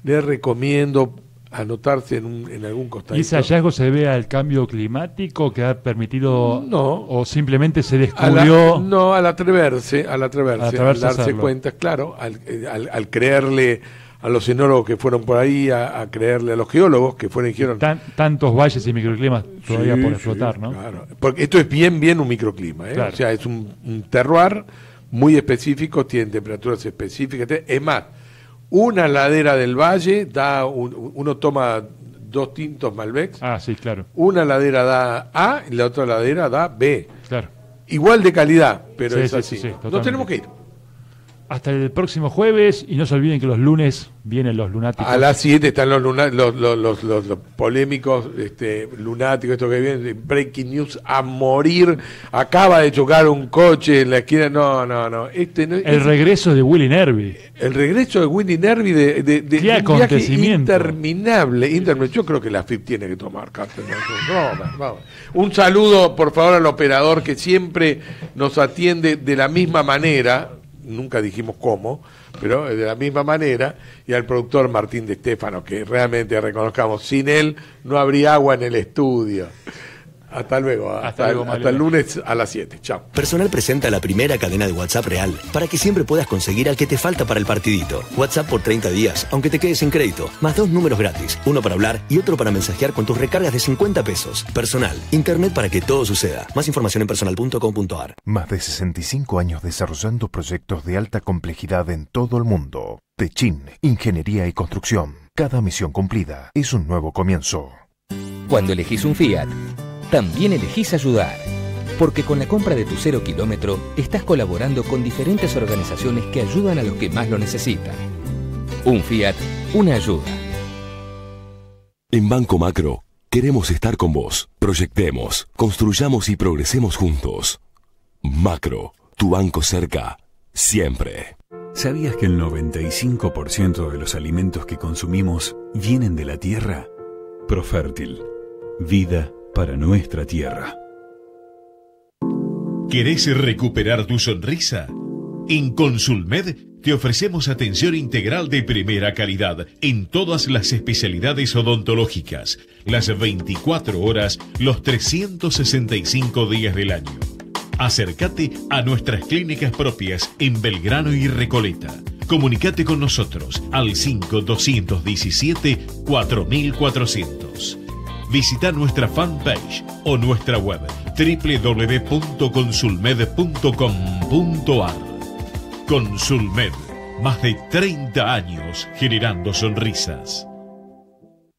Les recomiendo anotarse en, en algún costado. ese hallazgo se debe al cambio climático que ha permitido no, o simplemente se descubrió? no, al atreverse, al atreverse, al, darse cuenta, claro, eh, al, al, creerle a los cenólogos que fueron por ahí, a, creerle a los geólogos que fueron y dijeron... tantos valles y microclimas todavía por explotar, ¿no? Claro, porque esto es bien, bien un microclima, ¿eh? o sea, es un, un terroir muy específico, tiene temperaturas específicas, es más una ladera del valle da uno toma dos tintos Malbec. Ah, sí, claro. Una ladera da A y la otra ladera da B. Claro. Igual de calidad, pero es así. ¿no? tenemos que ir hasta el próximo jueves y no se olviden que los lunes vienen los lunáticos. A las 7 están los, los, polémicos este, lunáticos, esto que viene, breaking news a morir. Acaba de chocar un coche en la esquina. No, no, no. Este el regreso de Willy Nervi. El regreso de Willy Nervi de, de, de acontecimiento? interminable, Yo creo que la FIP tiene que tomar un saludo, por favor, al operador que siempre nos atiende de la misma manera nunca dijimos cómo, pero de la misma manera, y al productor Martín de Estefano, que realmente reconozcamos, sin él no habría agua en el estudio. Hasta luego. Hasta, hasta el lunes a las 7. Chao. Personal presenta la primera cadena de WhatsApp real para que siempre puedas conseguir al que te falta para el partidito. WhatsApp por 30 días, aunque te quedes sin crédito. Más dos números gratis, uno para hablar y otro para mensajear con tus recargas de 50 pesos. Personal, internet para que todo suceda. Más información en personal.com.ar. Más de 65 años desarrollando proyectos de alta complejidad en todo el mundo. Techin, ingeniería y construcción. Cada misión cumplida es un nuevo comienzo. Cuando elegís un Fiat, también elegís ayudar. Porque con la compra de tu cero kilómetro estás colaborando con diferentes organizaciones que ayudan a los que más lo necesitan. Un Fiat, una ayuda. En Banco Macro, queremos estar con vos. Proyectemos, construyamos y progresemos juntos. Macro, tu banco cerca, siempre. ¿Sabías que el 95% de los alimentos que consumimos vienen de la tierra? Profértil. Vida para nuestra tierra. ¿Querés recuperar tu sonrisa? En Consulmed te ofrecemos atención integral de primera calidad en todas las especialidades odontológicas, las 24 horas, los 365 días del año. Acércate a nuestras clínicas propias en Belgrano y Recoleta. Comunicate con nosotros al 5217 4400 visita nuestra fanpage o nuestra web www.consulmed.com.ar. Consulmed, más de 30 años generando sonrisas.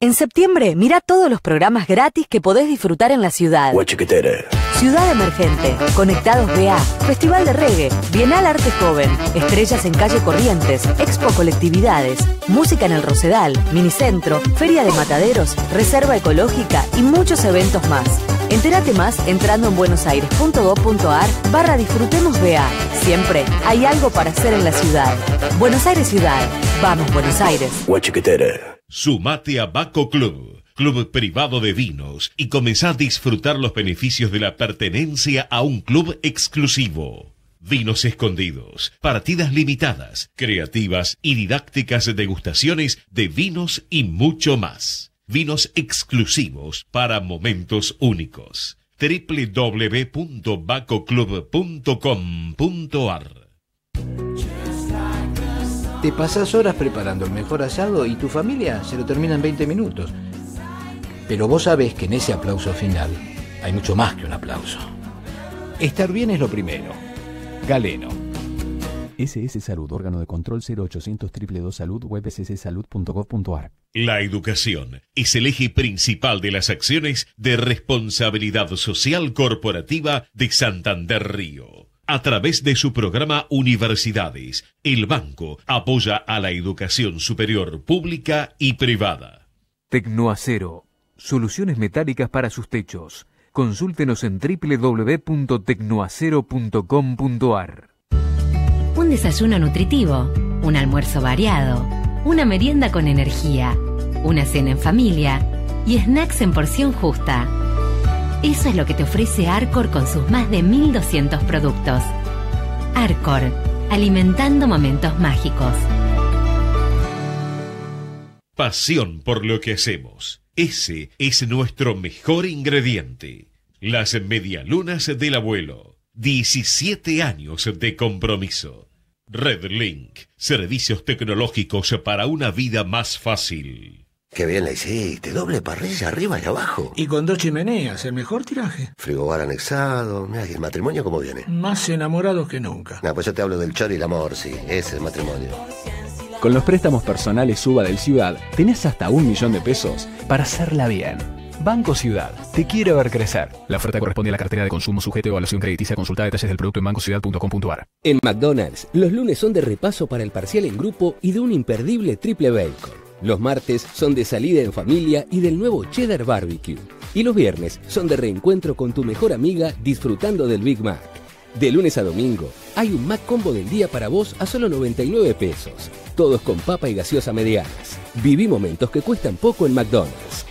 En septiembre, mira todos los programas gratis que podés disfrutar en la ciudad. Ciudad Emergente, Conectados BA, Festival de Reggae, Bienal Arte Joven, Estrellas en Calle Corrientes, Expo Colectividades, Música en el Rosedal, Minicentro, Feria de Mataderos, Reserva Ecológica y muchos eventos más. Entérate más entrando en buenosaires.gov.ar barra Disfrutemos BA. Siempre hay algo para hacer en la ciudad. Buenos Aires Ciudad. Vamos Buenos Aires. Sumate a Baco Club club privado de vinos y comenzá a disfrutar los beneficios de la pertenencia a un club exclusivo. Vinos escondidos, partidas limitadas, creativas y didácticas degustaciones de vinos y mucho más. Vinos exclusivos para momentos únicos. www.bacoclub.com.ar Te pasas horas preparando el mejor asado y tu familia se lo termina en 20 minutos. Pero vos sabés que en ese aplauso final hay mucho más que un aplauso. Estar bien es lo primero. Galeno. SS Salud, órgano de control 0800 triple2 salud web La educación es el eje principal de las acciones de responsabilidad social corporativa de Santander Río. A través de su programa Universidades, el banco apoya a la educación superior pública y privada. Tecnoacero soluciones metálicas para sus techos. Consúltenos en www.tecnoacero.com.ar. Un desayuno nutritivo, un almuerzo variado, una merienda con energía, una cena en familia y snacks en porción justa. Eso es lo que te ofrece Arcor con sus más de 1.200 productos. Arcor, alimentando momentos mágicos. Pasión por lo que hacemos. Ese es nuestro mejor ingrediente. Las medialunas del abuelo. 17 años de compromiso. Red Link, Servicios tecnológicos para una vida más fácil. Qué bien la hiciste. Doble parrilla arriba y abajo. Y con dos chimeneas. El mejor tiraje. Frigobar anexado. Mira, el matrimonio cómo viene? Más enamorados que nunca. No, pues yo te hablo del chor y el amor, sí. Ese es el matrimonio. Con los préstamos personales Suba del Ciudad tenés hasta un millón de pesos para hacerla bien. Banco Ciudad, te quiere ver crecer. La oferta corresponde a la cartera de consumo sujeto a evaluación crediticia. Consulta detalles del producto en bancociudad.com.ar. En McDonald's, los lunes son de repaso para el parcial en grupo y de un imperdible triple bacon. Los martes son de salida en familia y del nuevo cheddar barbecue. Y los viernes son de reencuentro con tu mejor amiga disfrutando del Big Mac. De lunes a domingo, hay un Mac Combo del día para vos a solo 99 pesos todos con papa y gaseosa medianas. Viví momentos que cuestan poco en McDonald's.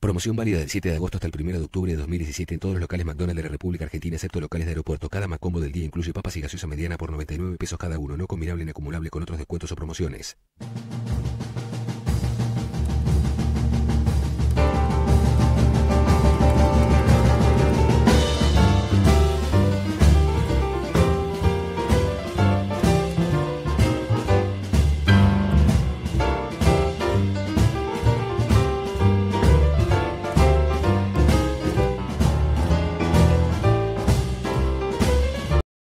Promoción válida del 7 de agosto hasta el 1 de octubre de 2017 en todos los locales McDonald's de la República Argentina, excepto locales de aeropuerto. Cada Macombo del día incluye papas y gaseosa mediana por 99 pesos cada uno, no combinable ni acumulable con otros descuentos o promociones.